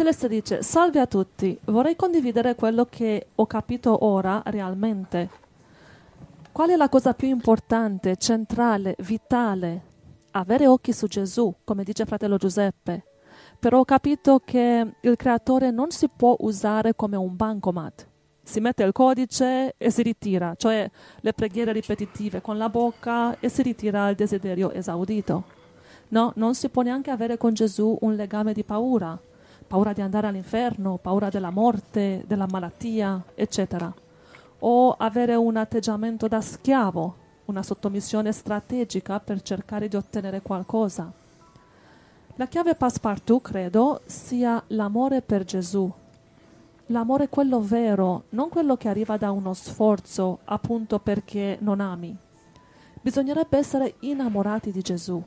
Celeste dice: Salve a tutti, vorrei condividere quello che ho capito ora realmente. Qual è la cosa più importante, centrale, vitale? Avere occhi su Gesù, come dice fratello Giuseppe. Però ho capito che il creatore non si può usare come un bancomat. Si mette il codice e si ritira, cioè le preghiere ripetitive con la bocca e si ritira il desiderio esaudito. No, non si può neanche avere con Gesù un legame di paura, paura di andare all'inferno, paura della morte, della malattia, eccetera. O avere un atteggiamento da schiavo, una sottomissione strategica per cercare di ottenere qualcosa. La chiave passepartout, credo, sia l'amore per Gesù. L'amore quello vero, non quello che arriva da uno sforzo appunto perché non ami. Bisognerebbe essere innamorati di Gesù.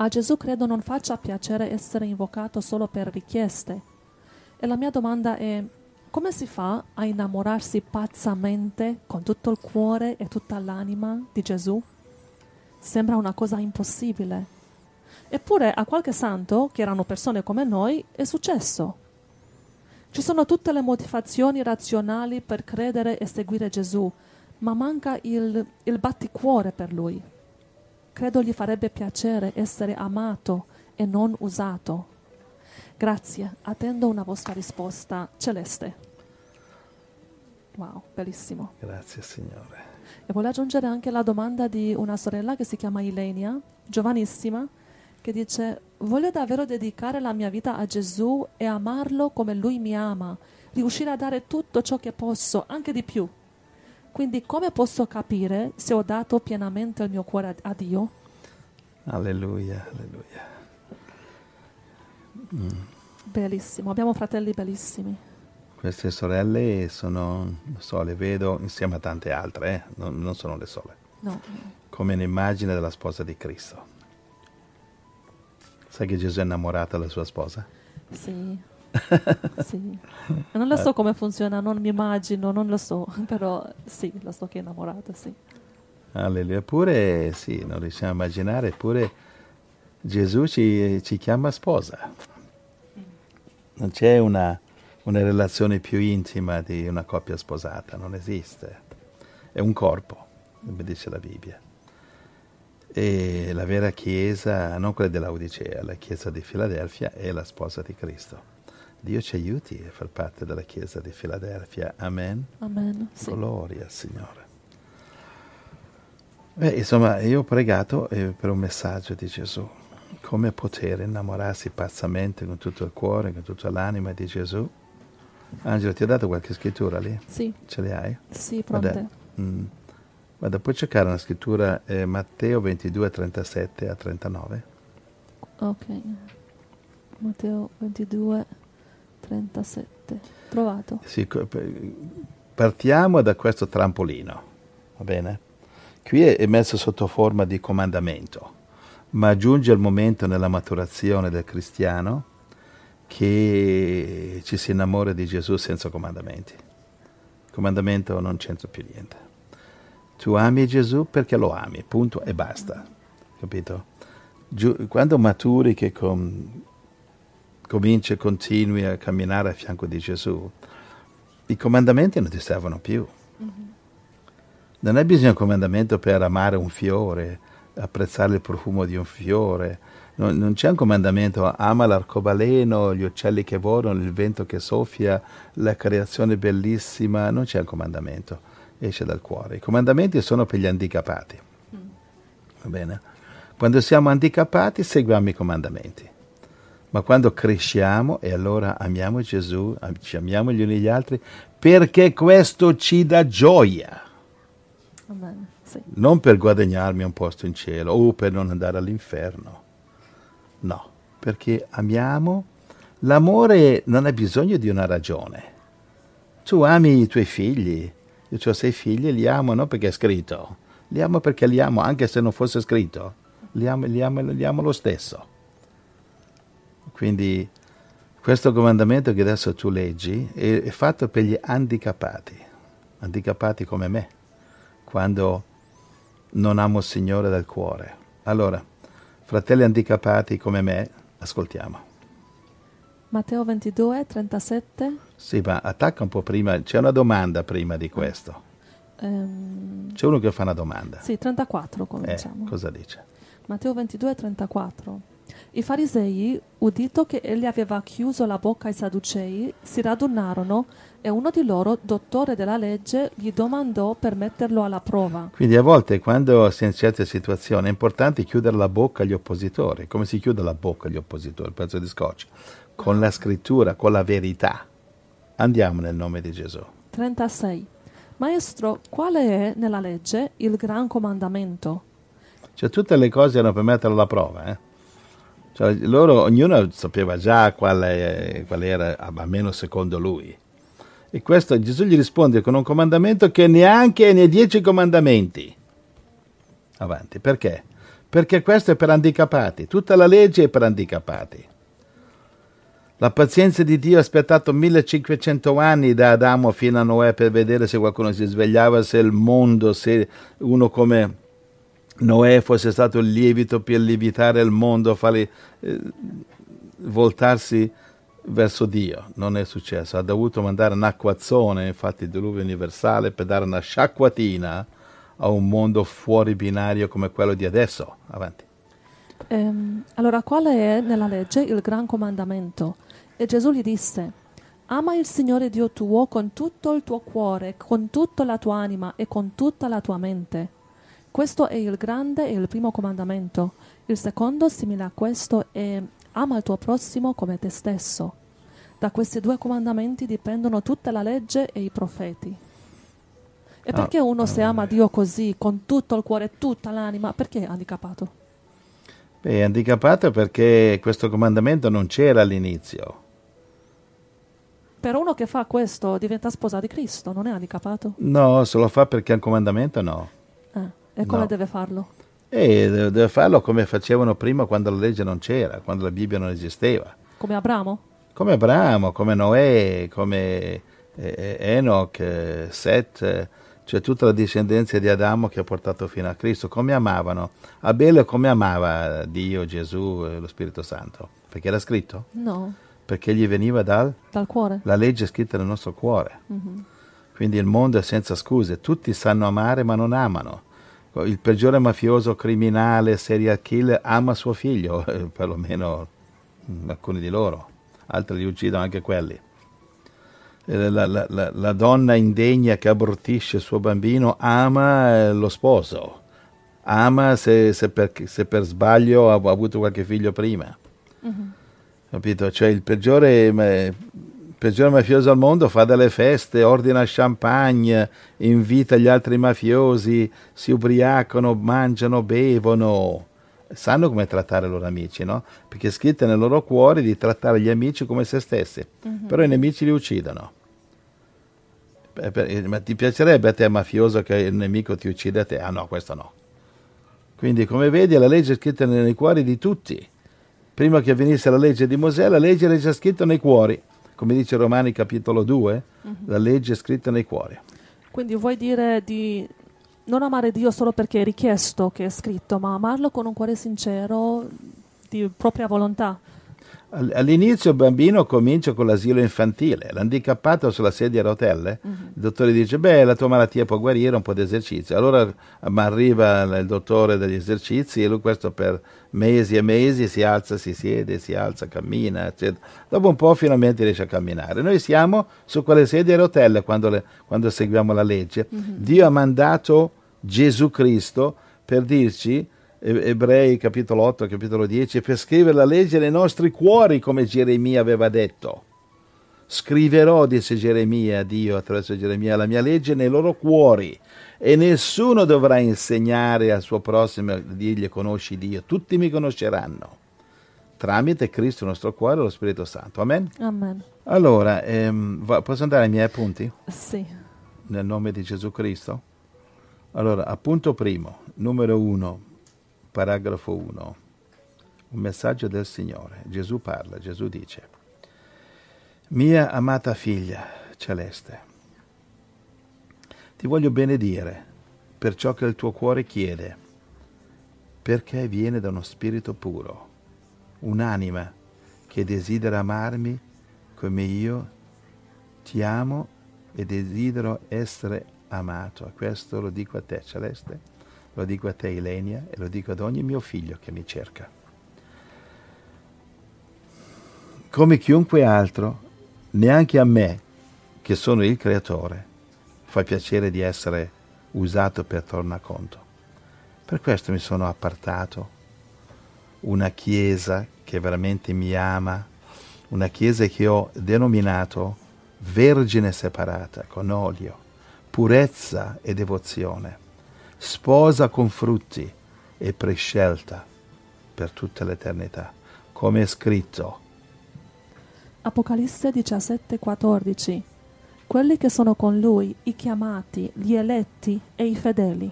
A Gesù credo non faccia piacere essere invocato solo per richieste. E la mia domanda è, come si fa a innamorarsi pazzamente, con tutto il cuore e tutta l'anima, di Gesù? Sembra una cosa impossibile. Eppure a qualche santo, che erano persone come noi, è successo. Ci sono tutte le motivazioni razionali per credere e seguire Gesù, ma manca il, il batticuore per lui credo gli farebbe piacere essere amato e non usato. Grazie, attendo una vostra risposta celeste. Wow, bellissimo. Grazie Signore. E voglio aggiungere anche la domanda di una sorella che si chiama Ilenia, giovanissima, che dice, voglio davvero dedicare la mia vita a Gesù e amarlo come lui mi ama, riuscire a dare tutto ciò che posso, anche di più. Quindi come posso capire se ho dato pienamente il mio cuore a, Dio? Alleluia, alleluia. Mm. Bellissimo, abbiamo fratelli bellissimi. Queste sorelle sono, so, le vedo insieme a tante altre, eh? non, non, sono le sole. No. Come un'immagine della sposa di Cristo. Sai che Gesù è innamorato della sua sposa? Sì sì. Non lo so come funziona, non mi immagino, non lo so, però sì, lo so che è innamorata, sì. Alleluia. Eppure sì, non riusciamo a immaginare, eppure Gesù ci, ci chiama sposa. Non c'è una, una relazione più intima di una coppia sposata, non esiste. È un corpo, come dice la Bibbia. E la vera chiesa, non quella dell'Odicea, la chiesa di Filadelfia è la sposa di Cristo. Dio ci aiuti a far parte della Chiesa di Filadelfia. Amen. Amen. Sì. Gloria, Signore. Beh, insomma, io ho pregato eh, per un messaggio di Gesù. Come poter innamorarsi pazzamente con tutto il cuore, con tutta l'anima di Gesù. Angelo, ti ho dato qualche scrittura lì? Sì. Ce le hai? Sì, pronte. Vada, mm, vada puoi cercare una scrittura eh, Matteo 22, 37 a 39. Ok. Matteo 22, 37. Trovato. Sì, partiamo da questo trampolino, va bene? Qui è messo sotto forma di comandamento, ma giunge il momento nella maturazione del cristiano che ci si innamora di Gesù senza comandamenti. Il comandamento non c'entra più niente. Tu ami Gesù perché lo ami, punto e basta. Capito? quando maturi che con cominci e continui a camminare a fianco di Gesù, i comandamenti non ti servono più. Mm-hmm. Non hai bisogno di un comandamento per amare un fiore, apprezzare il profumo di un fiore. Non, non c'è un comandamento, ama l'arcobaleno, gli uccelli che volano, il vento che soffia, la creazione bellissima. Non c'è un comandamento, esce dal cuore. I comandamenti sono per gli handicappati. Mm. Va bene? Quando siamo handicappati seguiamo i comandamenti ma quando cresciamo e allora amiamo Gesù, ci amiamo gli uni gli altri, perché questo ci dà gioia. Amen, sì. Non per guadagnarmi un posto in cielo o per non andare all'inferno. No, perché amiamo. L'amore non ha bisogno di una ragione. Tu ami i tuoi figli. Io ho sei figli e li amo non perché è scritto. Li amo perché li amo, anche se non fosse scritto. Li amo, li amo, li amo lo stesso. Quindi questo comandamento che adesso tu leggi è, è fatto per gli handicappati, handicappati come me, quando non amo il Signore dal cuore. Allora, fratelli handicappati come me, ascoltiamo. Matteo 22, 37. Sì, ma attacca un po' prima, c'è una domanda prima di questo. Um, c'è uno che fa una domanda. Sì, 34 cominciamo. Eh, cosa dice? Matteo 22, 34. I farisei, udito che egli aveva chiuso la bocca ai sadducei, si radunarono e uno di loro, dottore della legge, gli domandò per metterlo alla prova. Quindi a volte quando si è in certe situazioni è importante chiudere la bocca agli oppositori. Come si chiude la bocca agli oppositori? Pezzo di scotch. Con la scrittura, con la verità. Andiamo nel nome di Gesù. 36. Maestro, quale è nella legge il gran comandamento? Cioè tutte le cose erano per metterlo alla prova, eh? Cioè, loro, ognuno sapeva già quale, quale era, almeno secondo lui. E questo Gesù gli risponde con un comandamento che neanche nei dieci comandamenti. Avanti, perché? Perché questo è per handicappati, tutta la legge è per handicappati. La pazienza di Dio ha aspettato 1500 anni da Adamo fino a Noè per vedere se qualcuno si svegliava, se il mondo, se uno come Noè fosse stato il lievito per lievitare il mondo, farli eh, voltarsi verso Dio. Non è successo. Ha dovuto mandare un acquazzone, infatti il diluvio universale, per dare una sciacquatina a un mondo fuori binario come quello di adesso. Avanti. Ehm, allora, qual è nella legge il gran comandamento? E Gesù gli disse, Ama il Signore Dio tuo con tutto il tuo cuore, con tutta la tua anima e con tutta la tua mente. Questo è il grande e il primo comandamento. Il secondo, simile a questo, è ama il tuo prossimo come te stesso. Da questi due comandamenti dipendono tutta la legge e i profeti. E ah. perché uno se ama Dio così, con tutto il cuore, tutta l'anima, perché è handicappato? Beh, è handicappato perché questo comandamento non c'era all'inizio. Per uno che fa questo diventa sposa di Cristo, non è handicappato? No, se lo fa perché è un comandamento, no. Ah. E come no. deve farlo? E deve farlo come facevano prima quando la legge non c'era, quando la Bibbia non esisteva. Come Abramo? Come Abramo, come Noè, come eh, eh, Enoch, eh, Set, cioè tutta la discendenza di Adamo che ha portato fino a Cristo. Come amavano? Abele come amava Dio, Gesù e lo Spirito Santo? Perché era scritto? No. Perché gli veniva dal? Dal cuore. La legge è scritta nel nostro cuore. Mm-hmm. Quindi il mondo è senza scuse. Tutti sanno amare ma non amano il peggiore mafioso, criminale, serial killer ama suo figlio, eh, perlomeno mm, alcuni di loro, altri li uccidono anche quelli. Eh, la, la, la, la, donna indegna che abortisce il suo bambino ama eh, lo sposo, ama se, se, per, se per, sbaglio ha, avuto qualche figlio prima. Mm-hmm. Capito? Cioè il peggiore peggior mafioso al mondo fa delle feste, ordina champagne, invita gli altri mafiosi, si ubriacano, mangiano, bevono. Sanno come trattare i loro amici, no? Perché è scritto nel loro cuore di trattare gli amici come se stessi, mm-hmm. però i nemici li uccidono. Eh, eh, ma ti piacerebbe a te, mafioso, che il nemico ti uccida a te? Ah no, questo no. Quindi, come vedi, la legge è scritta nei cuori di tutti. Prima che venisse la legge di Mosè, la legge era già scritta nei cuori come dice Romani capitolo 2, mm-hmm. la legge è scritta nei cuori. Quindi vuoi dire di non amare Dio solo perché è richiesto che è scritto, ma amarlo con un cuore sincero di propria volontà? All'inizio il bambino comincia con l'asilo infantile, l'handicappato sulla sedia a rotelle, uh-huh. il dottore dice beh la tua malattia può guarire un po' di esercizio, allora arriva il dottore degli esercizi e lui questo per mesi e mesi si alza, si siede, si alza, cammina, eccetera. dopo un po' finalmente riesce a camminare. Noi siamo su quelle sedie a rotelle quando, le, quando seguiamo la legge. Uh-huh. Dio ha mandato Gesù Cristo per dirci Ebrei capitolo 8, capitolo 10, per scrivere la legge nei nostri cuori, come Geremia aveva detto. Scriverò, disse Geremia, a Dio attraverso Geremia, la mia legge nei loro cuori e nessuno dovrà insegnare al suo prossimo a dirgli conosci Dio, tutti mi conosceranno tramite Cristo il nostro cuore e lo Spirito Santo. Amen? Amen. Allora, ehm, posso andare ai miei appunti? Sì. Nel nome di Gesù Cristo? Allora, appunto primo, numero uno, Paragrafo 1. Un messaggio del Signore. Gesù parla, Gesù dice, Mia amata figlia celeste, ti voglio benedire per ciò che il tuo cuore chiede, perché viene da uno spirito puro, un'anima che desidera amarmi come io ti amo e desidero essere amato. Questo lo dico a te, Celeste lo dico a te Ilenia e lo dico ad ogni mio figlio che mi cerca. Come chiunque altro, neanche a me, che sono il creatore, fa piacere di essere usato per tornaconto. Per questo mi sono appartato una chiesa che veramente mi ama, una chiesa che ho denominato Vergine separata con olio, purezza e devozione sposa con frutti e prescelta per tutta l'eternità, come è scritto. Apocalisse 17:14 Quelli che sono con lui, i chiamati, gli eletti e i fedeli.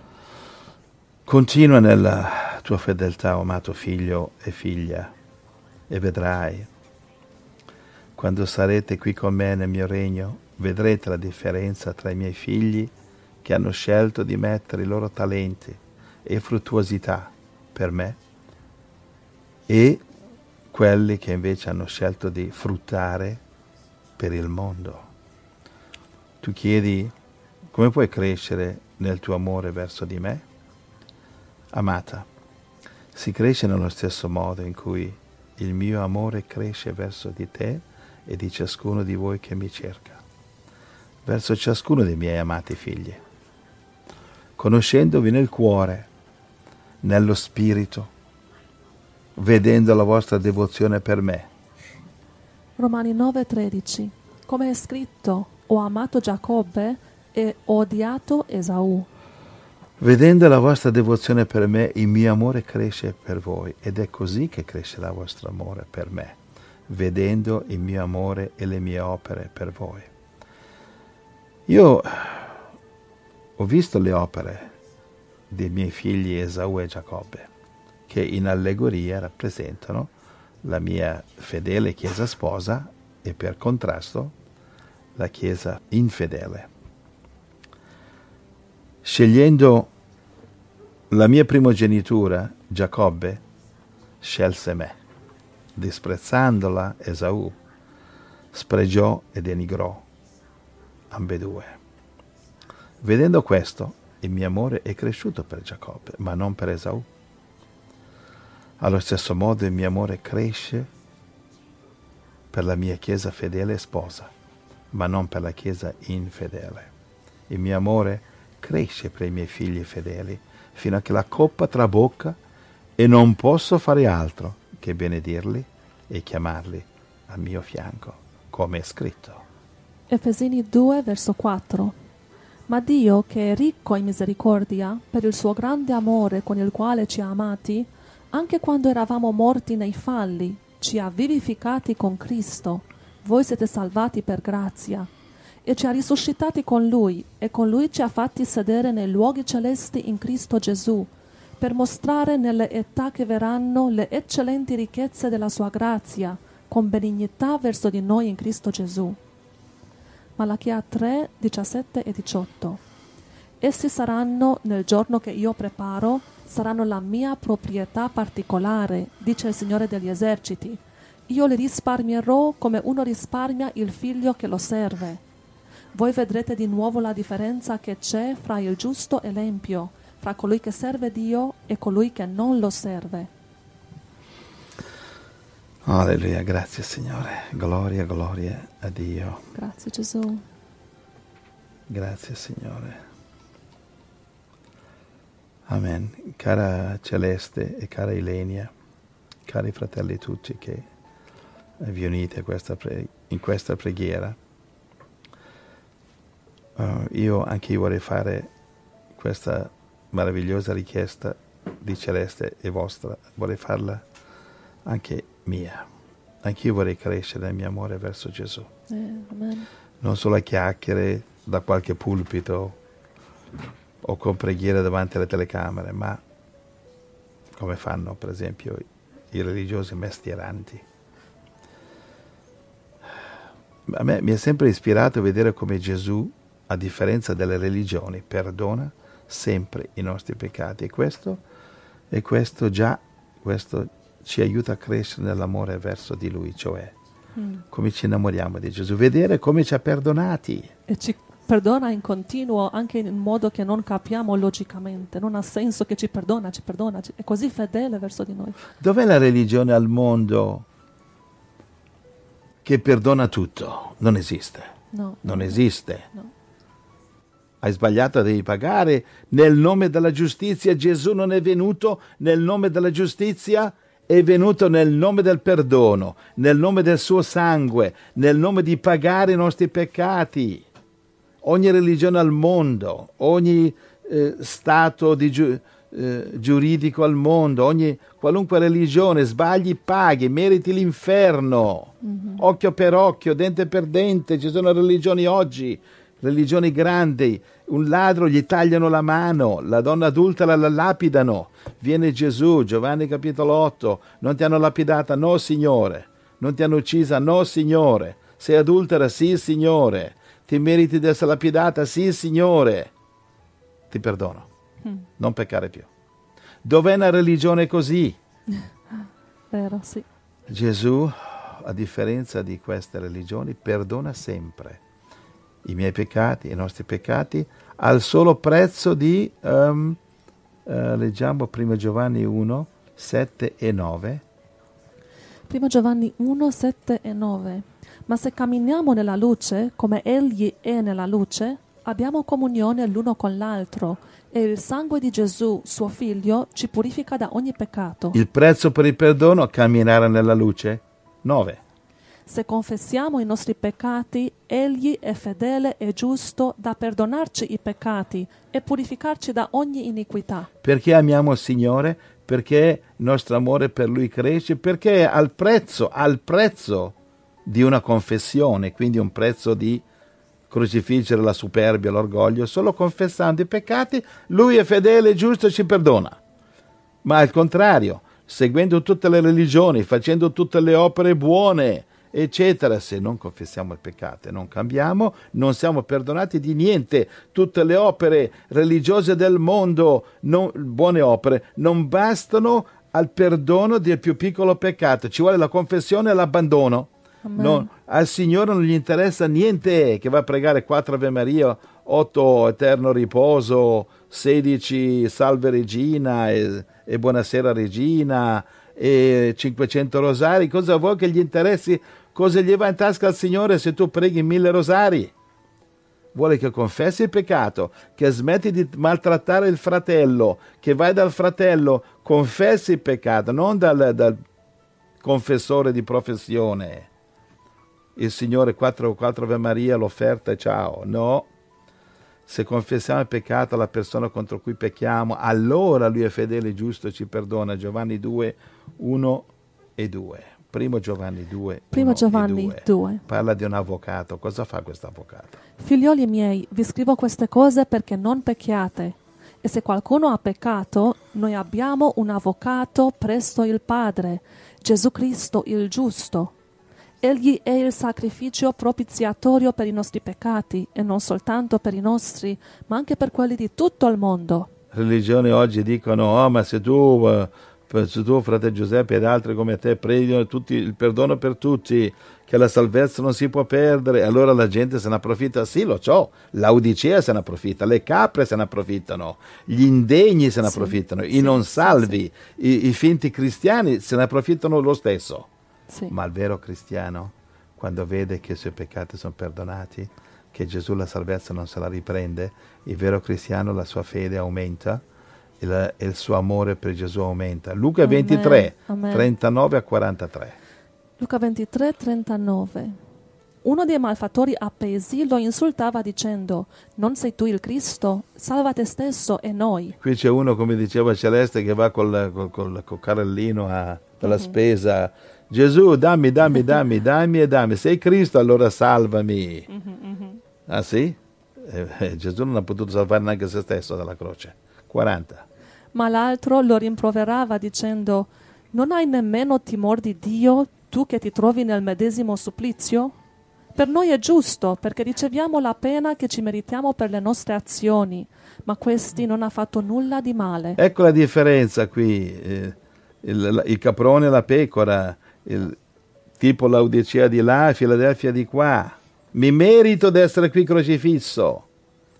Continua nella tua fedeltà, amato figlio e figlia, e vedrai, quando sarete qui con me nel mio regno, vedrete la differenza tra i miei figli e che hanno scelto di mettere i loro talenti e fruttuosità per me e quelli che invece hanno scelto di fruttare per il mondo. Tu chiedi come puoi crescere nel tuo amore verso di me? Amata, si cresce nello stesso modo in cui il mio amore cresce verso di te e di ciascuno di voi che mi cerca, verso ciascuno dei miei amati figli conoscendovi nel cuore, nello spirito, vedendo la vostra devozione per me. Romani 9:13 Come è scritto, ho amato Giacobbe e ho odiato Esaù. Vedendo la vostra devozione per me, il mio amore cresce per voi ed è così che cresce il vostro amore per me, vedendo il mio amore e le mie opere per voi. Io ho visto le opere dei miei figli Esau e Giacobbe, che in allegoria rappresentano la mia fedele Chiesa sposa e per contrasto la Chiesa infedele. Scegliendo la mia primogenitura, Giacobbe, scelse me. Disprezzandola, Esau, spregiò e denigrò ambedue. Vedendo questo, il mio amore è cresciuto per Giacobbe, ma non per Esaù. Allo stesso modo il mio amore cresce per la mia Chiesa fedele e sposa, ma non per la Chiesa infedele. Il mio amore cresce per i miei figli fedeli, fino a che la coppa trabocca e non posso fare altro che benedirli e chiamarli al mio fianco, come è scritto. Efesini 2, verso 4 ma Dio, che è ricco in misericordia, per il suo grande amore con il quale ci ha amati, anche quando eravamo morti nei falli, ci ha vivificati con Cristo, voi siete salvati per grazia, e ci ha risuscitati con Lui, e con Lui ci ha fatti sedere nei luoghi celesti in Cristo Gesù, per mostrare nelle età che verranno le eccellenti ricchezze della sua grazia, con benignità verso di noi in Cristo Gesù. Malachia 3, 17 e 18. Essi saranno, nel giorno che io preparo, saranno la mia proprietà particolare, dice il Signore degli eserciti. Io li risparmierò come uno risparmia il figlio che lo serve. Voi vedrete di nuovo la differenza che c'è fra il giusto e l'empio, fra colui che serve Dio e colui che non lo serve. Alleluia, grazie Signore, gloria, gloria a Dio. Grazie Gesù. Grazie Signore. Amen. Cara Celeste e cara Ilenia, cari fratelli tutti che vi unite questa pre- in questa preghiera, uh, io anche io vorrei fare questa meravigliosa richiesta di Celeste e vostra, vorrei farla anche io mia. Anch'io vorrei crescere nel mio amore verso Gesù. Eh, non solo a chiacchiere da qualche pulpito o con preghiere davanti alle telecamere, ma come fanno per esempio i religiosi mestieranti. A me mi è sempre ispirato vedere come Gesù, a differenza delle religioni, perdona sempre i nostri peccati e questo, e questo già questo ci aiuta a crescere nell'amore verso di Lui, cioè mm. come ci innamoriamo di Gesù, vedere come ci ha perdonati. E ci perdona in continuo anche in modo che non capiamo logicamente, non ha senso che ci perdona, ci perdona, è così fedele verso di noi. Dov'è la religione al mondo che perdona tutto? Non esiste. No. Non esiste. No. Hai sbagliato, devi pagare. Nel nome della giustizia Gesù non è venuto nel nome della giustizia è venuto nel nome del perdono, nel nome del suo sangue, nel nome di pagare i nostri peccati. Ogni religione al mondo, ogni eh, stato giu- eh, giuridico al mondo, ogni, qualunque religione, sbagli paghi, meriti l'inferno, mm-hmm. occhio per occhio, dente per dente, ci sono religioni oggi, religioni grandi un ladro gli tagliano la mano, la donna adultera la lapidano. Viene Gesù, Giovanni capitolo 8, non ti hanno lapidata, no Signore, non ti hanno uccisa, no Signore, sei adultera, sì Signore, ti meriti di essere lapidata, sì Signore, ti perdono, mm. non peccare più. Dov'è una religione così? Vero, sì. Gesù, a differenza di queste religioni, perdona sempre i miei peccati, i nostri peccati, al solo prezzo di, um, eh, leggiamo 1 Giovanni 1, 7 e 9. 1 Giovanni 1, 7 e 9. Ma se camminiamo nella luce, come Egli è nella luce, abbiamo comunione l'uno con l'altro e il sangue di Gesù, suo figlio, ci purifica da ogni peccato. Il prezzo per il perdono, è camminare nella luce? 9. Se confessiamo i nostri peccati, Egli è fedele e giusto da perdonarci i peccati e purificarci da ogni iniquità. Perché amiamo il Signore? Perché il nostro amore per Lui cresce? Perché al prezzo, al prezzo di una confessione, quindi un prezzo di crocifiggere la superbia, l'orgoglio, solo confessando i peccati, Lui è fedele e giusto e ci perdona. Ma al contrario, seguendo tutte le religioni, facendo tutte le opere buone, eccetera, se non confessiamo il peccato e non cambiamo, non siamo perdonati di niente. Tutte le opere religiose del mondo, non, buone opere, non bastano al perdono del più piccolo peccato, ci vuole la confessione e l'abbandono. Non, al Signore non gli interessa niente che va a pregare quattro Ave Maria, otto Eterno Riposo, sedici Salve Regina e, e Buonasera Regina e 500 Rosari, cosa vuoi che gli interessi Cosa gli va in tasca al Signore se tu preghi mille rosari? Vuole che confessi il peccato, che smetti di maltrattare il fratello, che vai dal fratello, confessi il peccato, non dal, dal confessore di professione. Il Signore 4 4 Ave Maria, l'offerta e ciao. No. Se confessiamo il peccato alla persona contro cui pecchiamo, allora Lui è fedele e giusto e ci perdona. Giovanni 2, 1 e 2. Primo Giovanni 2. Primo Giovanni 2. 2. Parla di un avvocato. Cosa fa questo avvocato? Figlioli miei, vi scrivo queste cose perché non pecchiate. E se qualcuno ha peccato, noi abbiamo un avvocato presso il Padre, Gesù Cristo il giusto. Egli è il sacrificio propiziatorio per i nostri peccati, e non soltanto per i nostri, ma anche per quelli di tutto il mondo religioni oggi dicono: Oh, ma se tu uh, per tuo frate Giuseppe ed altri come te pregano tutti, il perdono per tutti, che la salvezza non si può perdere, allora la gente se ne approfitta, sì lo so, l'audicea se ne approfitta, le capre se ne approfittano, gli indegni se ne approfittano, sì, i non salvi, sì, i, i, finti cristiani se ne approfittano lo stesso. Ma il vero cristiano, quando vede che i suoi peccati sono perdonati, che Gesù la salvezza non se la riprende, il vero cristiano la sua fede aumenta il, il, suo amore per Gesù aumenta. Luca Amen. 23, Amen. 39 a 43. Luca 23, 39. Uno dei malfattori appesi lo insultava dicendo, non sei tu il Cristo, salva te stesso e noi. Qui c'è uno, come diceva Celeste, che va col, col, col, col carrellino a, dalla uh spesa. Gesù, dammi, dammi, dammi, dammi e dammi. Sei Cristo, allora salvami. Uh-huh, Ah sì? Eh, eh, Gesù non ha potuto salvare neanche se stesso dalla croce. 40 ma l'altro lo rimproverava dicendo Non hai nemmeno timor di Dio, tu che ti trovi nel medesimo supplizio? Per noi è giusto, perché riceviamo la pena che ci meritiamo per le nostre azioni, ma questi non ha fatto nulla di male. Ecco la differenza qui, eh, il, il, caprone e la pecora, il, tipo l'Odicea di là, Filadelfia di qua. Mi merito di essere qui crocifisso,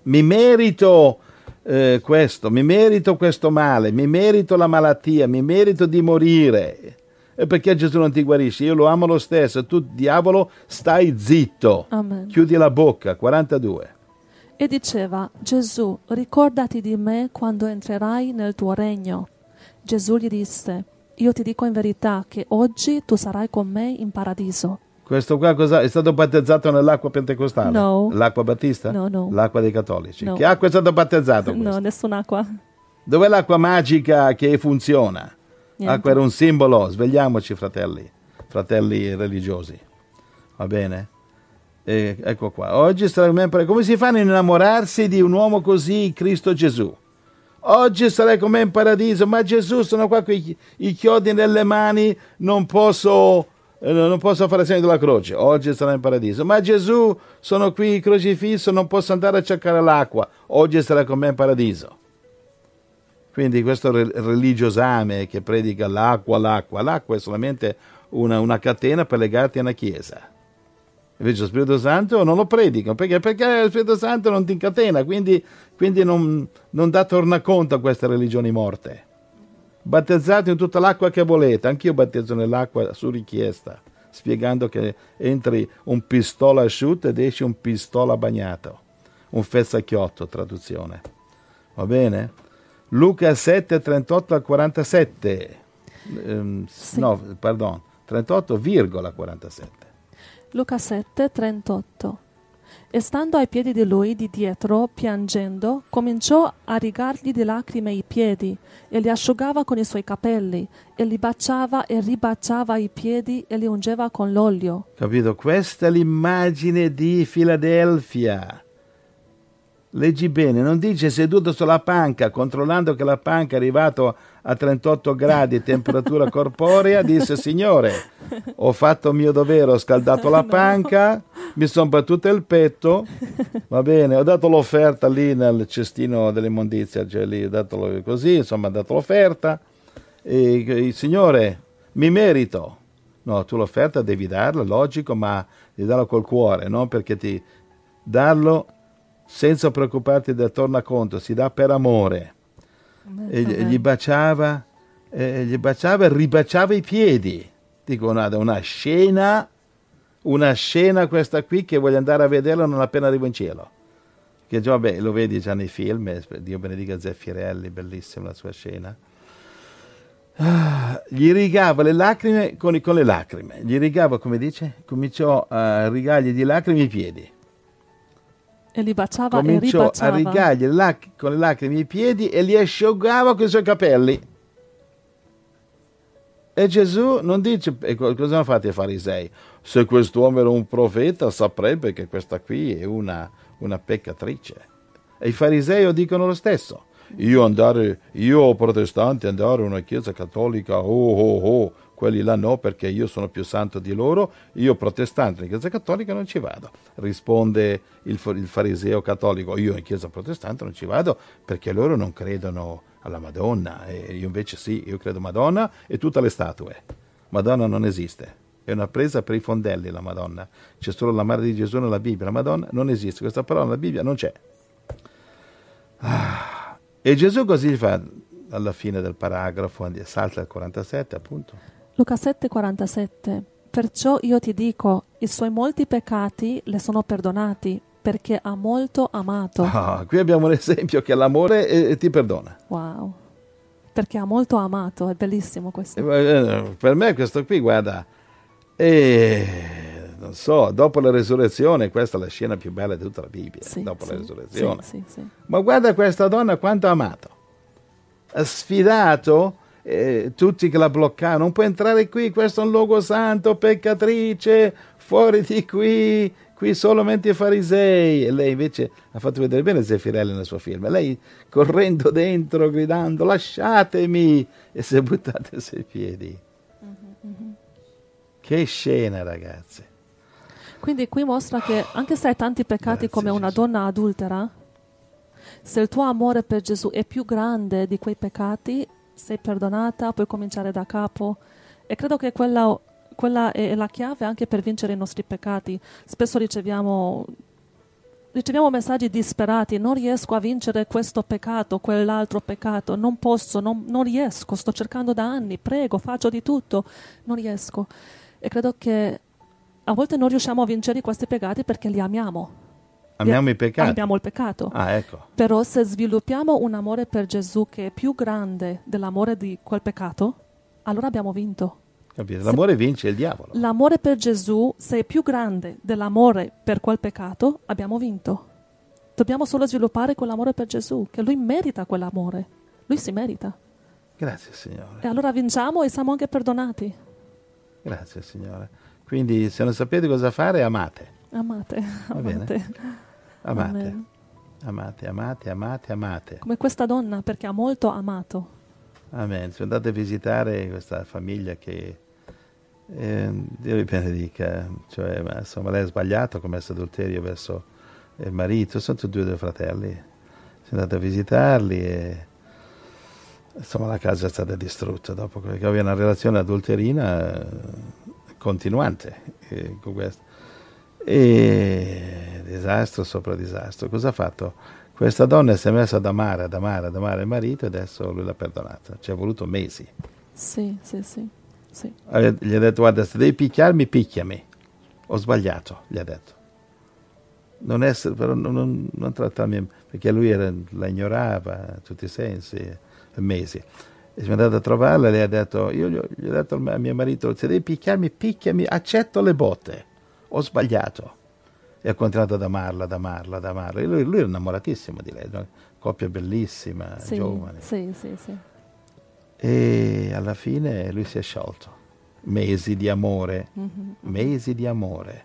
mi merito eh, questo, mi merito questo male, mi merito la malattia, mi merito di morire. E perché Gesù non ti guarisce? Io lo amo lo stesso, tu diavolo stai zitto, Amen. chiudi la bocca. 42. E diceva, Gesù, ricordati di me quando entrerai nel tuo regno. Gesù gli disse, io ti dico in verità che oggi tu sarai con me in paradiso. Questo qua è stato battezzato nell'acqua pentecostale? No. L'acqua battista? No, no. L'acqua dei cattolici. No. Che acqua è stato battezzato? Questo? No, nessun'acqua. Dov'è l'acqua magica che funziona? Niente. L'acqua era un simbolo. Svegliamoci, fratelli, fratelli religiosi. Va bene? E ecco qua. Oggi sarei saremmo sempre... Come si fa a innamorarsi di un uomo così, Cristo Gesù? Oggi sarei con me in paradiso, ma Gesù sono qua con i chiodi nelle mani, non posso eh, non posso fare segno della croce, oggi sarà in paradiso. Ma Gesù, sono qui crocifisso, non posso andare a cercare l'acqua, oggi sarà con me in paradiso. Quindi questo religiosame che predica l'acqua, l'acqua, l'acqua è solamente una, una catena per legarti a una chiesa. Invece lo Spirito Santo non lo predica, perché? perché lo Spirito Santo non ti incatena, quindi, quindi non, non dà tornaconto a queste religioni morte battezzate in tutta l'acqua che volete, anch'io battezzo nell'acqua su richiesta, spiegando che entri un pistola asciutto ed esci un pistola bagnato, un fezzacchiotto, traduzione. Va bene? Luca 7, 38 al 47. Ehm, sì. No, pardon, 38,47. Luca 7, 38 e stando ai piedi di lui di dietro, piangendo, cominciò a rigargli di lacrime i piedi, e li asciugava con i suoi capelli, e li baciava e ribaciava i piedi e li ungeva con l'olio. Capito? Questa è l'immagine di Filadelfia. Leggi bene, non dice seduto sulla panca, controllando che la panca è arrivata a 38 gradi e temperatura corporea, disse signore, ho fatto il mio dovere, ho scaldato la panca, mi sono battuto il petto, va bene, ho dato l'offerta lì nel cestino dell'immondizia, cioè lì ho dato così, insomma ho dato l'offerta, e, e signore, mi merito. No, tu l'offerta devi darla, logico, ma devi darla col cuore, no? perché ti... Darlo senza preoccuparti del tornaconto, si dà per amore e gli baciava, e gli baciava e ribaciava i piedi. Dico nada, una scena, una scena questa qui che voglio andare a vederla non appena arrivo in cielo. Che già, beh, lo vedi già nei film, eh, Dio benedica Zeffirelli, bellissima la sua scena. Ah, gli rigava le lacrime con, con, le lacrime, gli rigava, come dice, cominciò a rigargli di lacrime i piedi e li baciava Cominciò e ribaciava. a rigargli lac- con le lacrime i piedi e li asciugava con i suoi capelli. E Gesù non dice, e cosa hanno fatto i farisei? Se quest'uomo era un profeta saprebbe che questa qui è una, una peccatrice. E i farisei lo dicono lo stesso. Io andare, io protestante andare in una chiesa cattolica, oh oh oh, quelli là no perché io sono più santo di loro, io protestante in chiesa cattolica non ci vado. Risponde il, il fariseo cattolico, io in chiesa protestante non ci vado perché loro non credono alla Madonna, e io invece sì, io credo Madonna e tutte le statue. Madonna non esiste. È una presa per i fondelli la Madonna. C'è solo la madre di Gesù nella Bibbia. La Madonna non esiste. Questa parola nella Bibbia non c'è. Ah, e Gesù così fa alla fine del paragrafo, salta al 47 appunto. Luca 7:47 Perciò io ti dico, i suoi molti peccati le sono perdonati perché ha molto amato. Ah, qui abbiamo l'esempio che l'amore eh, eh ti perdona. Wow. Perché ha molto amato, è bellissimo questo. Eh, eh, per me questo qui, guarda, eh, non so, dopo la resurrezione, questa è la scena più bella di tutta la Bibbia, sì, dopo sì, la resurrezione. Sì, Ma guarda questa donna quanto ha amato. Ha sfidato eh, tutti che la bloccavano, non puoi entrare qui, questo è un luogo santo, peccatrice, fuori di qui, qui solamente i farisei. E lei invece ha fatto vedere bene Zeffirelli nel suo film. lei correndo dentro, gridando, lasciatemi, e si è buttata sui piedi. Che scena, ragazze. Quindi qui mostra che anche se hai tanti peccati Grazie, come una Gesù. donna adultera, se il tuo amore per Gesù è più grande di quei peccati, sei perdonata, puoi cominciare da capo. E credo che quella, quella è la chiave anche per vincere i nostri peccati. Spesso riceviamo riceviamo messaggi disperati, non riesco a vincere questo peccato, quell'altro peccato, non posso, non, non, riesco, sto cercando da anni, prego, faccio di tutto, non riesco. E credo che a volte non riusciamo a vincere questi peccati perché li amiamo. Amiamo il peccato. Amiamo il peccato. Ah, ecco. Però se sviluppiamo un amore per Gesù che è più grande dell'amore di quel peccato, allora abbiamo vinto. Capito? L'amore se vince il diavolo. L'amore per Gesù, se è più grande dell'amore per quel peccato, abbiamo vinto. Dobbiamo solo sviluppare quell'amore per Gesù, che lui merita quell'amore. Lui si merita. Grazie Signore. E allora vinciamo e siamo anche perdonati. Grazie Signore. Quindi se non sapete cosa fare, amate. Amate, amate. Amate. amate. amate, amate, amate, Come questa donna perché ha molto amato. Amen. Se andate a visitare questa famiglia che eh, Dio vi benedica, cioè, insomma, lei ha sbagliato, ha commesso adulterio verso il marito, sono tutti e due fratelli. Se andate a visitarli e insomma la casa è stata distrutta dopo che aveva una relazione adulterina eh, continuante eh, con questo e disastro sopra disastro. Cosa ha fatto? Questa donna si è messa ad amare, ad amare, ad amare il marito e adesso lui l'ha perdonata. Ci ha voluto mesi. Sì, sì, sì. sì. Eh, gli ha detto, guarda, se devi picchiarmi, picchiami. Ho sbagliato, gli ha detto. Non essere, però non, non, non trattarmi, perché lui era, la ignorava in tutti i sensi, eh, mesi. E sono andato a trovarla e le ha detto, io gli ho, gli ho detto a mio marito, se devi picchiarmi, picchiami, accetto le botte ho sbagliato. E ha continuato ad amarla, ad amarla, ad amarla. Lui, lui, era innamoratissimo di lei, una coppia bellissima, sì, giovane. Sì, sì, sì. E alla fine lui si è sciolto. Mesi di amore, mm-hmm. mesi di amore.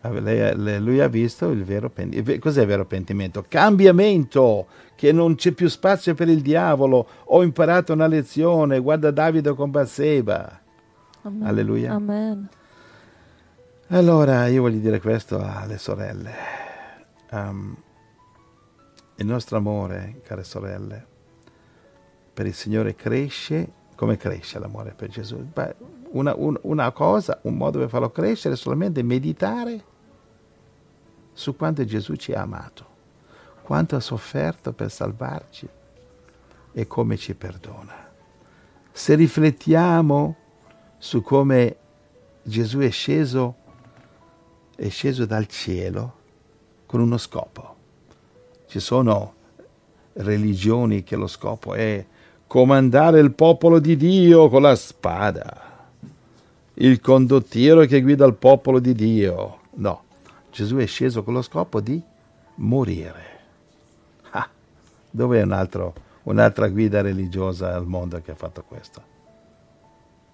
lui ha visto il vero pentimento. Eh, cos'è il vero pentimento? Cambiamento, che non c'è più spazio per il diavolo. Ho imparato una lezione, guarda Davide con Basseba. Alleluia. Amen. Allora, io voglio dire questo alle sorelle. Um, il nostro amore, care sorelle, per il Signore cresce. Come cresce l'amore per Gesù? Beh, una, un, una cosa, un modo per farlo crescere è solamente meditare su quanto Gesù ci ha amato, quanto ha sofferto per salvarci e come ci perdona. Se riflettiamo su come Gesù è sceso è sceso dal cielo con uno scopo. Ci sono religioni che lo scopo è comandare il popolo di Dio con la spada, il condottiero che guida il popolo di Dio. No, Gesù è sceso con lo scopo di morire. Ah, è un altro, un'altra guida religiosa al mondo che ha fatto questo?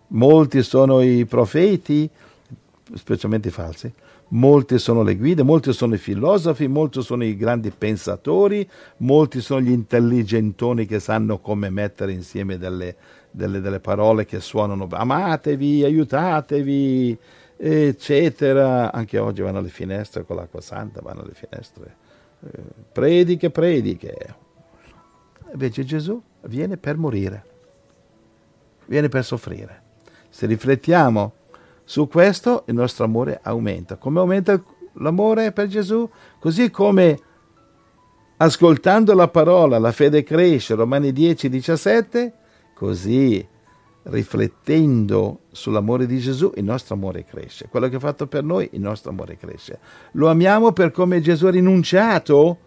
Molti sono i profeti, specialmente i falsi, molte sono le guide, molti sono i filosofi, molti sono i grandi pensatori, molti sono gli intelligentoni che sanno come mettere insieme delle, delle, delle parole che suonano amatevi, aiutatevi, eccetera. Anche oggi vanno alle finestre con l'acqua santa, vanno alle finestre. Eh, prediche, prediche. Invece Gesù viene per morire, viene per soffrire. Se riflettiamo su questo il nostro amore aumenta. Come aumenta l'amore per Gesù? Così come ascoltando la parola la fede cresce, Romani 10, 17, così riflettendo sull'amore di Gesù, il nostro amore cresce. Quello che ha fatto per noi, il nostro amore cresce. Lo amiamo per come Gesù ha rinunciato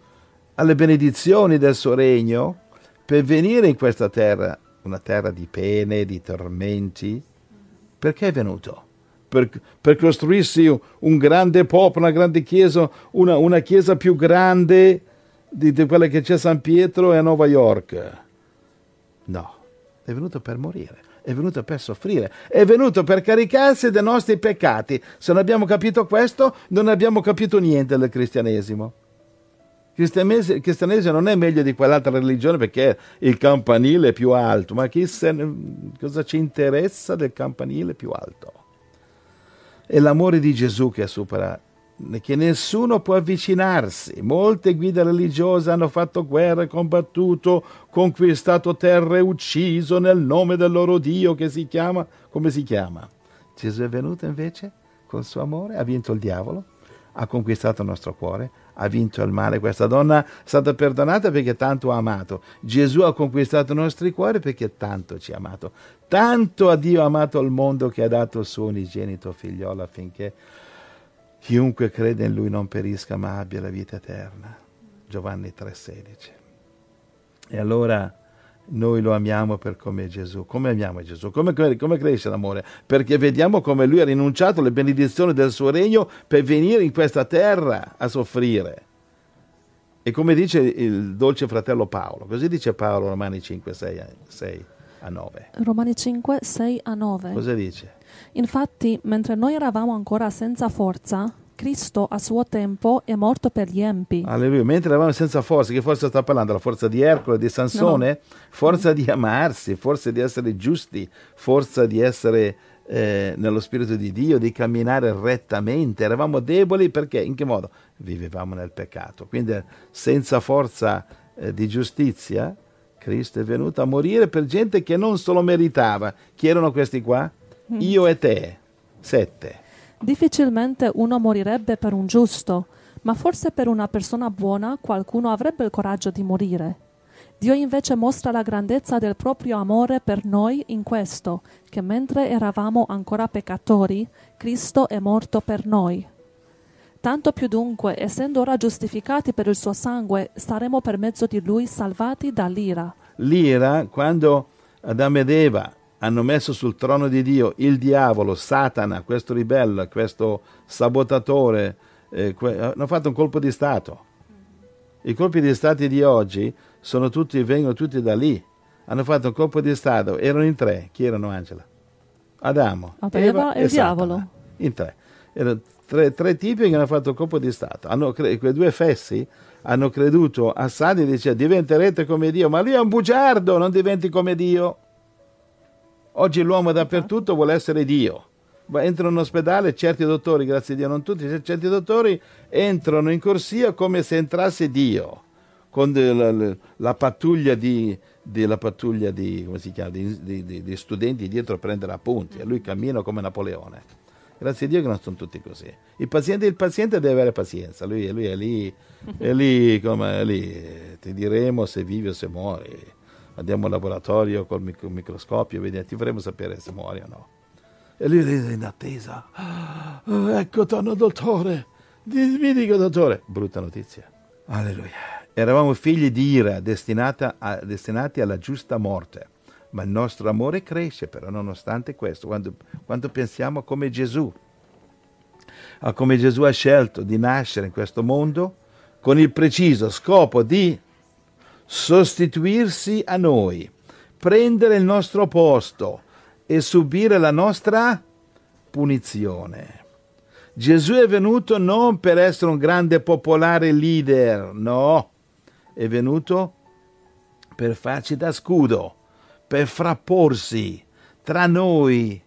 alle benedizioni del suo regno per venire in questa terra, una terra di pene, di tormenti. Perché è venuto? per, per costruirsi un grande popolo, una grande chiesa, una, una chiesa più grande di, di quella che c'è a San Pietro e a New York. No, è venuto per morire è venuto per soffrire, è venuto per caricarsi dei nostri peccati. Se non abbiamo capito questo, non abbiamo capito niente del cristianesimo. Il cristianesimo non è meglio di quell'altra religione perché il campanile è più alto, ma se, cosa ci interessa del campanile più alto? È l'amore di Gesù che supera che nessuno può avvicinarsi. Molte guide religiose hanno fatto guerra, combattuto, conquistato terre, ucciso nel nome del loro Dio che si chiama, come si chiama? Gesù è venuto invece col suo amore, ha vinto il diavolo, ha conquistato il nostro cuore, ha vinto il male. Questa donna è stata perdonata perché tanto ha amato. Gesù ha conquistato i nostri cuori perché tanto ci ha amato tanto ha Dio amato il mondo che ha dato il suo unigenito figliolo affinché chiunque crede in lui non perisca ma abbia la vita eterna. Giovanni 3,16. E allora noi lo amiamo per come Gesù. Come amiamo Gesù? Come, come, cresce l'amore? Perché vediamo come lui ha rinunciato alle benedizioni del suo regno per venire in questa terra a soffrire. E come dice il dolce fratello Paolo, così dice Paolo Romani 5, 6. 6 a 9. Romani 5, 6 a 9. Cosa dice? Infatti, mentre noi eravamo ancora senza forza, Cristo a suo tempo è morto per gli empi. Alleluia. Mentre eravamo senza forza, che forza sta parlando? La forza di Ercole, di Sansone? No, Forza di amarsi, forza di essere giusti, forza di essere eh, nello Spirito di Dio, di camminare rettamente. Eravamo deboli perché? In che modo? Vivevamo nel peccato. Quindi senza forza eh, di giustizia, Cristo è venuto a morire per gente che non se lo meritava. Chi erano questi qua? Mm. Io e te. Sette. Difficilmente uno morirebbe per un giusto, ma forse per una persona buona qualcuno avrebbe il coraggio di morire. Dio invece mostra la grandezza del proprio amore per noi in questo, che mentre eravamo ancora peccatori, Cristo è morto per noi. Tanto più dunque, essendo ora giustificati per il suo sangue, saremo per mezzo di lui salvati dall'ira. L'ira, quando Adamo ed Eva hanno messo sul trono di Dio il diavolo, Satana, questo ribelle, questo sabotatore, eh, que- hanno fatto un colpo di Stato. I colpi di Stato di oggi tutti, vengono tutti da lì. Hanno fatto un colpo di Stato, erano in tre. Chi erano Angela? Adamo, Eva, Eva e il Satana. diavolo. In tre. Erano tre, tre tipi che hanno fatto colpo di Stato. Hanno, quei due fessi hanno creduto a Sani e diceva diventerete come Dio, ma lui è un bugiardo, non diventi come Dio. Oggi l'uomo dappertutto vuole essere Dio. Ma entrano in ospedale, certi dottori, grazie a Dio non tutti, cioè certi dottori entrano in corsia come se entrasse Dio, con la, la, la pattuglia di, della pattuglia di, chiama, di, di, di, studenti dietro a prendere appunti e lui cammina come Napoleone. Grazie a Dio che non sono tutti così. Il paziente, il paziente deve avere pazienza, lui, lui è lì, è lì, come è lì, ti diremo se vivi o se muori. Andiamo al laboratorio col micro, microscopio, vediamo, ti faremo sapere se muori o no. E lui è in attesa. Ah, ecco, torno dottore. Vi dico, dottore. Brutta notizia. Alleluia. Eravamo figli di ira, destinati alla giusta morte ma il nostro amore cresce però nonostante questo, quando, quando pensiamo a come Gesù, a come Gesù ha scelto di nascere in questo mondo con il preciso scopo di sostituirsi a noi, prendere il nostro posto e subire la nostra punizione. Gesù è venuto non per essere un grande popolare leader, no, è venuto per farci da scudo per frapporsi tra noi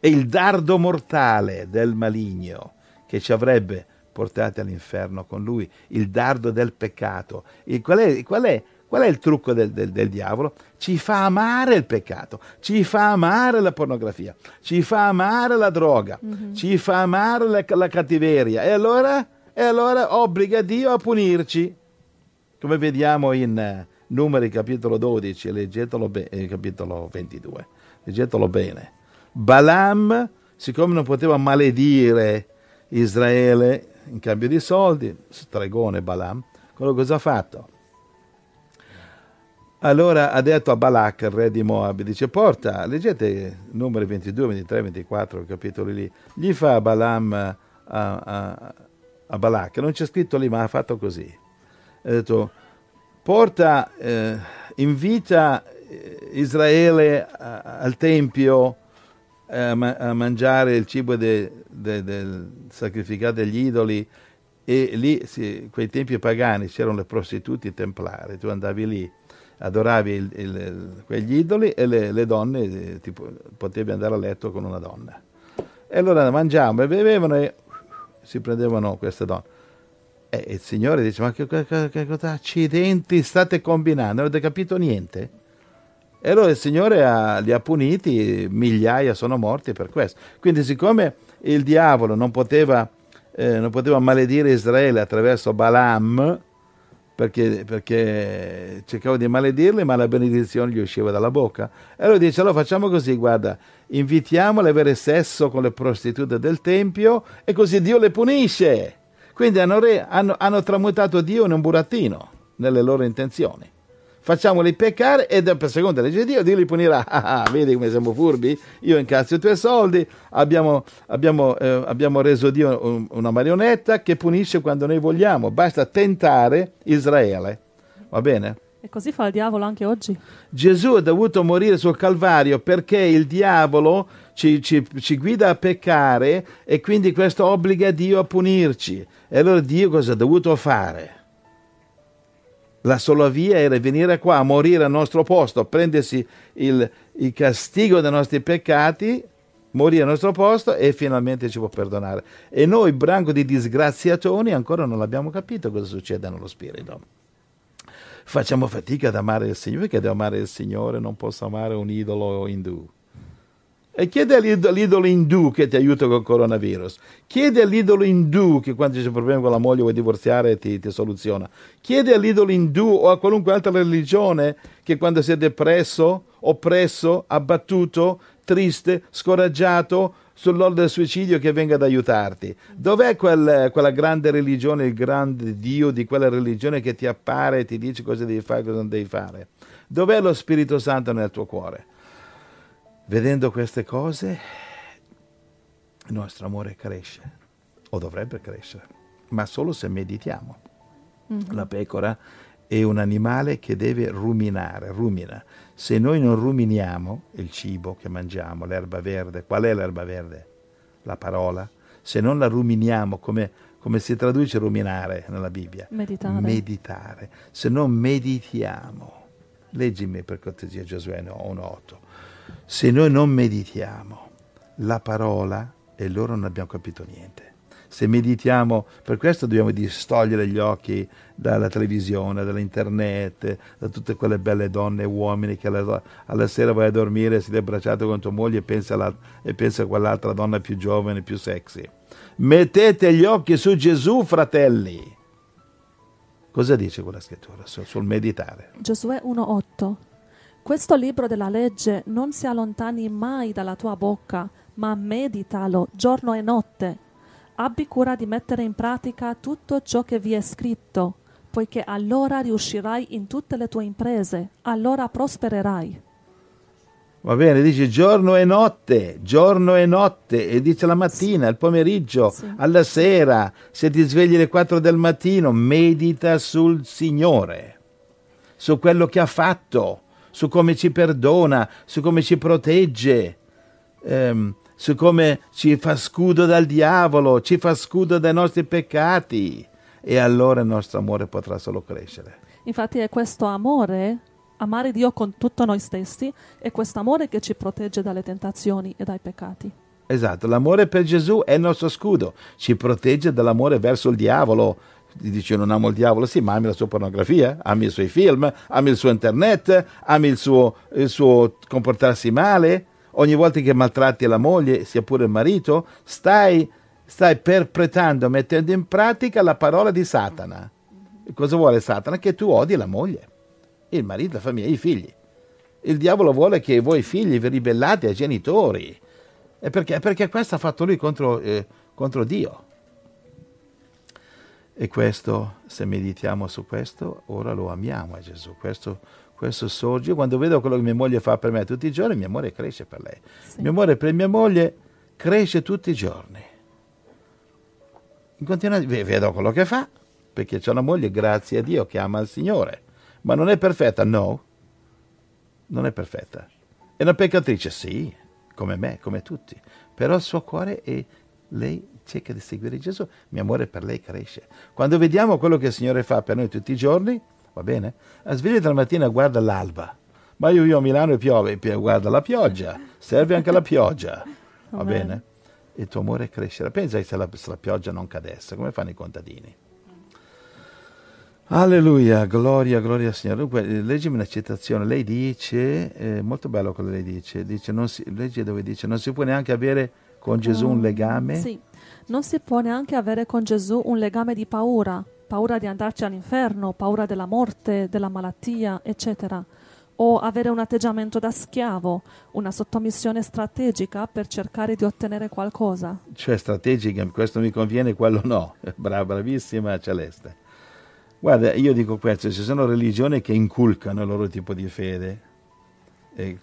e il dardo mortale del maligno che ci avrebbe portati all'inferno con lui, il dardo del peccato. Qual è, qual, è, qual, è, il trucco del, del, del diavolo? Ci fa amare il peccato, ci fa amare la pornografia, ci fa amare la droga, mm-hmm. ci fa amare la, la cattiveria e allora, e allora obbliga Dio a punirci, come vediamo in Numeri capitolo 12 leggetelo, bene, eh, capitolo 22. Leggetelo bene. Balaam, siccome non poteva maledire Israele in cambio di soldi, stregone Balaam, quello cosa ha fatto? Allora ha detto a Balak, il re di Moab, dice porta, leggete numeri 22, 23, 24, capitoli lì, gli fa Balaam eh, a, a, a Balak, non c'è scritto lì ma ha fatto così, ha detto porta, eh, invita eh, Israele a, eh, al Tempio eh, a, a, mangiare il cibo de, de, del sacrificato agli idoli e lì, sì, quei tempi pagani, c'erano le prostitute templari, tu andavi lì, adoravi il, il, quegli idoli e le, le donne, tipo, potevi andare a letto con una donna. E allora mangiavano e bevevano e si prendevano queste donne. E eh, il signore dice, ma che, che, che cosa accidenti state combinando? Non avete capito niente? E allora il Signore ha, li ha puniti, migliaia sono morti per questo. Quindi siccome il diavolo non poteva, eh, non poteva maledire Israele attraverso Balaam, perché, perché, cercava di maledirli, ma la benedizione gli usciva dalla bocca. E allora dice, allora facciamo così, guarda, invitiamole ad avere sesso con le prostitute del Tempio e così Dio le punisce. Quindi hanno, re, hanno, hanno tramutato Dio in un burattino nelle loro intenzioni. Facciamoli peccare e per seconda legge di Dio, Dio li punirà. Ah, ah, vedi come siamo furbi? Io incazzo i tuoi soldi, abbiamo, abbiamo, eh, abbiamo reso Dio un, una marionetta che punisce quando noi vogliamo. Basta tentare Israele. Va bene? E così fa il diavolo anche oggi. Gesù ha dovuto morire sul Calvario perché il diavolo ci, ci, ci guida a peccare e quindi questo obbliga Dio a punirci. E allora Dio cosa ha dovuto fare? La sola via era venire qua a morire al nostro posto, prendersi il, il castigo dei nostri peccati, morire al nostro posto e finalmente ci può perdonare. E noi, branco di disgraziatoni, ancora non abbiamo capito cosa succede nello Spirito. Facciamo fatica ad amare il Signore, perché ad amare il Signore non posso amare un idolo indù e chiede all'idolo indù che ti aiuta col coronavirus. Chiede all'idolo indù che quando c'è un problema con la moglie vuoi divorziare ti, ti soluziona. Chiede all'idolo indù o a qualunque altra religione che quando sei depresso, oppresso, abbattuto, triste, scoraggiato, sull'orlo del suicidio che venga ad aiutarti. Dov'è quel, quella grande religione, il grande Dio di quella religione che ti appare e ti dice cosa devi fare e cosa non devi fare? Dov'è lo Spirito Santo nel tuo cuore? Vedendo queste cose, il nostro amore cresce, o dovrebbe crescere, ma solo se meditiamo. Mm-hmm. La pecora è un animale che deve ruminare, rumina. Se noi non ruminiamo il cibo che mangiamo, l'erba verde, qual è l'erba verde? La parola. Se non la ruminiamo, come, come si traduce ruminare nella Bibbia? Meditare. Meditare. Se non meditiamo, leggimi per cortesia Giosuè 1.8. No, se noi non meditiamo la parola, e loro non abbiamo capito niente. Se meditiamo, per questo dobbiamo distogliere gli occhi dalla televisione, dall'internet, da tutte quelle belle donne e uomini che alla, alla sera vai a dormire, siete abbracciato con tua moglie e pensa, alla, e pensa a quell'altra donna più giovane, più sexy. Mettete gli occhi su Gesù, fratelli. Cosa dice quella scrittura sul meditare? Giosuè 1.8 questo libro della legge non si allontani mai dalla tua bocca, ma meditalo giorno e notte. Abbi cura di mettere in pratica tutto ciò che vi è scritto, poiché allora riuscirai in tutte le tue imprese, allora prospererai. Va bene, dice giorno e notte, giorno e notte, e dice la mattina, sì. il pomeriggio, sì. alla sera, se ti svegli alle 4 del mattino, medita sul Signore, su quello che ha fatto, su come ci perdona, su come ci protegge, ehm, su come ci fa scudo dal diavolo, ci fa scudo dai nostri peccati e allora il nostro amore potrà solo crescere. Infatti è questo amore, amare Dio con tutto noi stessi, è questo amore che ci protegge dalle tentazioni e dai peccati. Esatto, l'amore per Gesù è il nostro scudo, ci protegge dall'amore verso il diavolo, dice non amo il diavolo, sì, ma ami la sua pornografia, ami i suoi film, ami il suo internet, ami il suo, il suo comportarsi male, ogni volta che maltratti la moglie, sia pure il marito, stai, stai perpetrando, mettendo in pratica la parola di Satana. E cosa vuole Satana? Che tu odi la moglie, il marito, la famiglia, i figli. Il diavolo vuole che voi figli vi ribellate ai genitori, e perché, perché questo ha fatto lui contro, eh, contro Dio. E questo, se meditiamo su questo, ora lo amiamo a Gesù. Questo, questo sorge. Io quando vedo quello che mia moglie fa per me tutti i giorni, mio amore cresce per lei. Sì. Il mio amore per mia moglie cresce tutti i giorni. In continuazione vedo quello che fa, perché c'è una moglie, grazie a Dio, che ama il Signore. Ma non è perfetta? No. Non è perfetta. È una peccatrice? Sì, come me, come tutti. Però il suo cuore è... Lei cerca di seguire Gesù, il mio amore per lei cresce. Quando vediamo quello che il Signore fa per noi tutti i giorni, va bene? A sveglia della mattina guarda l'alba, ma io, io a Milano e piove, guarda la pioggia, serve anche la pioggia, va bene? Il tuo amore crescerà. Pensa se la, se la pioggia non cadesse, come fanno i contadini? Alleluia, gloria, gloria al Signore. Dunque, eh, leggimi una citazione. Lei dice, eh, molto bello quello che lei dice, dice si, leggi dove dice, non si può neanche avere con Gesù un ah, legame? Sì. Non si può neanche avere con Gesù un legame di paura, paura di andarci all'inferno, paura della morte, della malattia, eccetera. O avere un atteggiamento da schiavo, una sottomissione strategica per cercare di ottenere qualcosa. Cioè strategica, questo mi conviene, quello no. Bra- bravissima Celeste. Guarda, io dico questo, ci sono religioni che inculcano il loro tipo di fede, eh,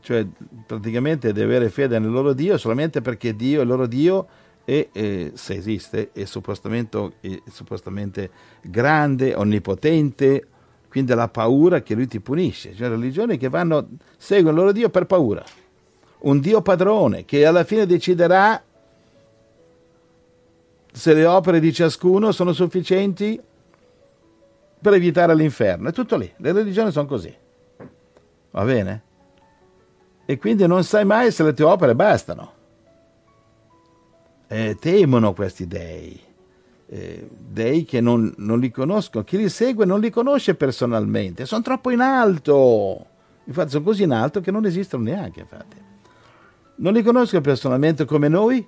cioè praticamente di avere fede nel loro Dio solamente perché Dio è il loro Dio e eh, se esiste è suppostamente, è suppostamente, grande, onnipotente, quindi la paura che lui ti punisce, cioè religioni che vanno, seguono il loro Dio per paura, un Dio padrone che alla fine deciderà se le opere di ciascuno sono sufficienti per evitare l'inferno, è tutto lì, le religioni sono così, va bene? e quindi non sai mai se le tue opere bastano. Eh, temono questi dei, eh, dei che non, non, li conoscono, chi li segue non li conosce personalmente, sono troppo in alto, infatti sono così in alto che non esistono neanche, infatti. Non li conoscono personalmente come noi,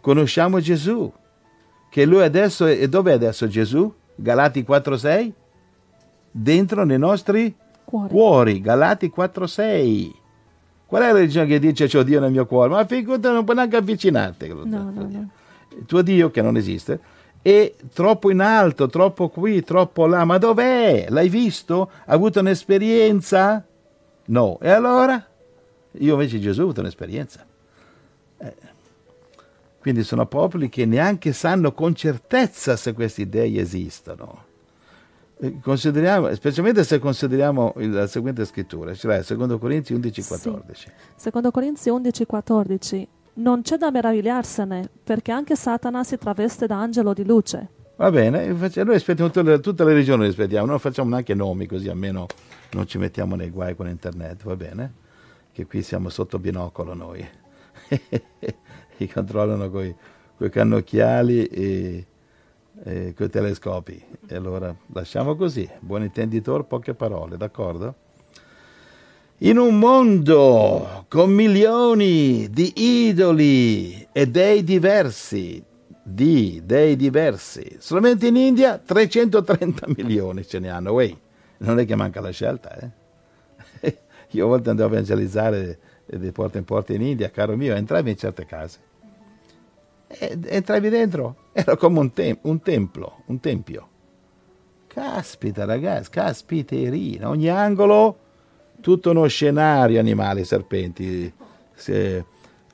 conosciamo Gesù, che lui adesso, e dov'è adesso Gesù? Galati 4.6? Dentro nei nostri cuore. Cuori, Galati 4.6. Qual è la religione che dice c'ho Dio nel mio cuore? Ma figurati, non puoi neanche avvicinarti. No, no, no. Il tuo Dio, che non esiste, è troppo in alto, troppo qui, troppo là. Ma dov'è? L'hai visto? Ha avuto un'esperienza? No. E allora? Io invece Gesù ho avuto un'esperienza. Eh. Quindi sono popoli che neanche sanno con certezza se questi dei esistono. Eh, consideriamo, specialmente se consideriamo la seguente scrittura, cioè 2 Corinzi 11,14. Sì. 2 Corinzi 11,14. Non c'è da meravigliarsene, perché anche Satana si traveste da angelo di luce. Va bene, noi aspettiamo tutte le, tutte le religioni, rispettiamo, non facciamo neanche nomi così almeno non ci mettiamo nei guai con internet, va bene? Che qui siamo sotto binocolo noi. Ci controllano con i cannocchiali e eh, con i telescopi. E allora lasciamo così, buon intenditore, poche parole, d'accordo? In un mondo con milioni di idoli e dei diversi, di dei diversi, solamente in India 330 milioni ce ne hanno, Uè, non è che manca la scelta, eh? Io a volte andavo a evangelizzare di porta in porta in India, caro mio, entravi in certe case entravi dentro, era come un, te- un templo, un tempio. Caspita ragazzi, caspiterina, ogni angolo, tutto uno scenario, animali, serpenti, se,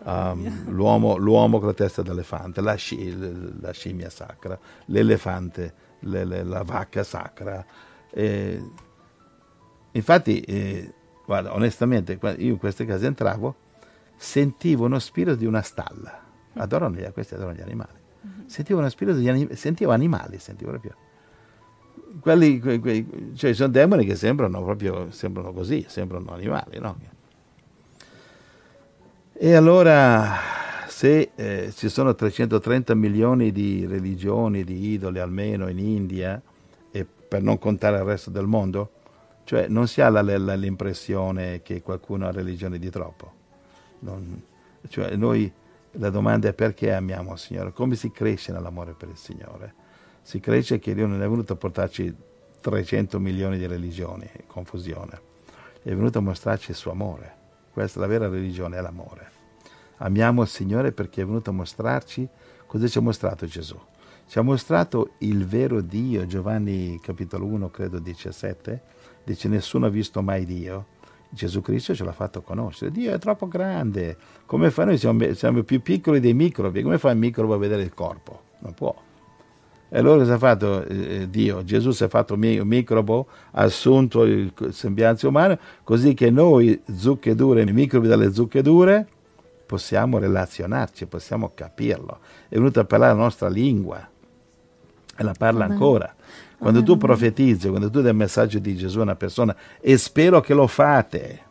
um, l'uomo, l'uomo, con la testa d'elefante, la, sci- la scimmia sacra, l'elefante, le, le, la vacca sacra. Eh, infatti, eh, guarda, onestamente, io in queste case entravo, sentivo uno spirito di una stalla adorano gli, questi adorano gli animali. Sentivo uno spirito, anim- sentivo animali, sentivo proprio. Quelli, que, que, cioè sono demoni che sembrano proprio, sembrano così, sembrano animali, no? E allora, se eh, ci sono 330 milioni di religioni, di idoli almeno in India, e per non contare il resto del mondo, cioè non si ha la, la, l'impressione che qualcuno ha religione di troppo. Non, cioè noi la domanda è perché amiamo il Signore, come si cresce nell'amore per il Signore. Si cresce che Dio non è venuto a portarci 300 milioni di religioni, confusione, è venuto a mostrarci il suo amore. Questa è la vera religione, è l'amore. Amiamo il Signore perché è venuto a mostrarci cosa ci ha mostrato Gesù. Ci ha mostrato il vero Dio, Giovanni capitolo 1, credo 17, dice nessuno ha visto mai Dio, Gesù Cristo ce l'ha fatto conoscere. Dio è troppo grande. Come fa? Noi siamo, siamo più piccoli dei microbi. Come fa il microbo a vedere il corpo? Non può. E allora cosa ha fatto eh, Dio? Gesù si è fatto un microbo, ha assunto il sembianza umano, così che noi, zucche dure, microbi dalle zucche dure, possiamo relazionarci, possiamo capirlo. È venuto a parlare la nostra lingua e la parla ancora. Quando tu mm. profetizzi, quando tu dai il messaggio di Gesù a una persona, e spero che lo fate,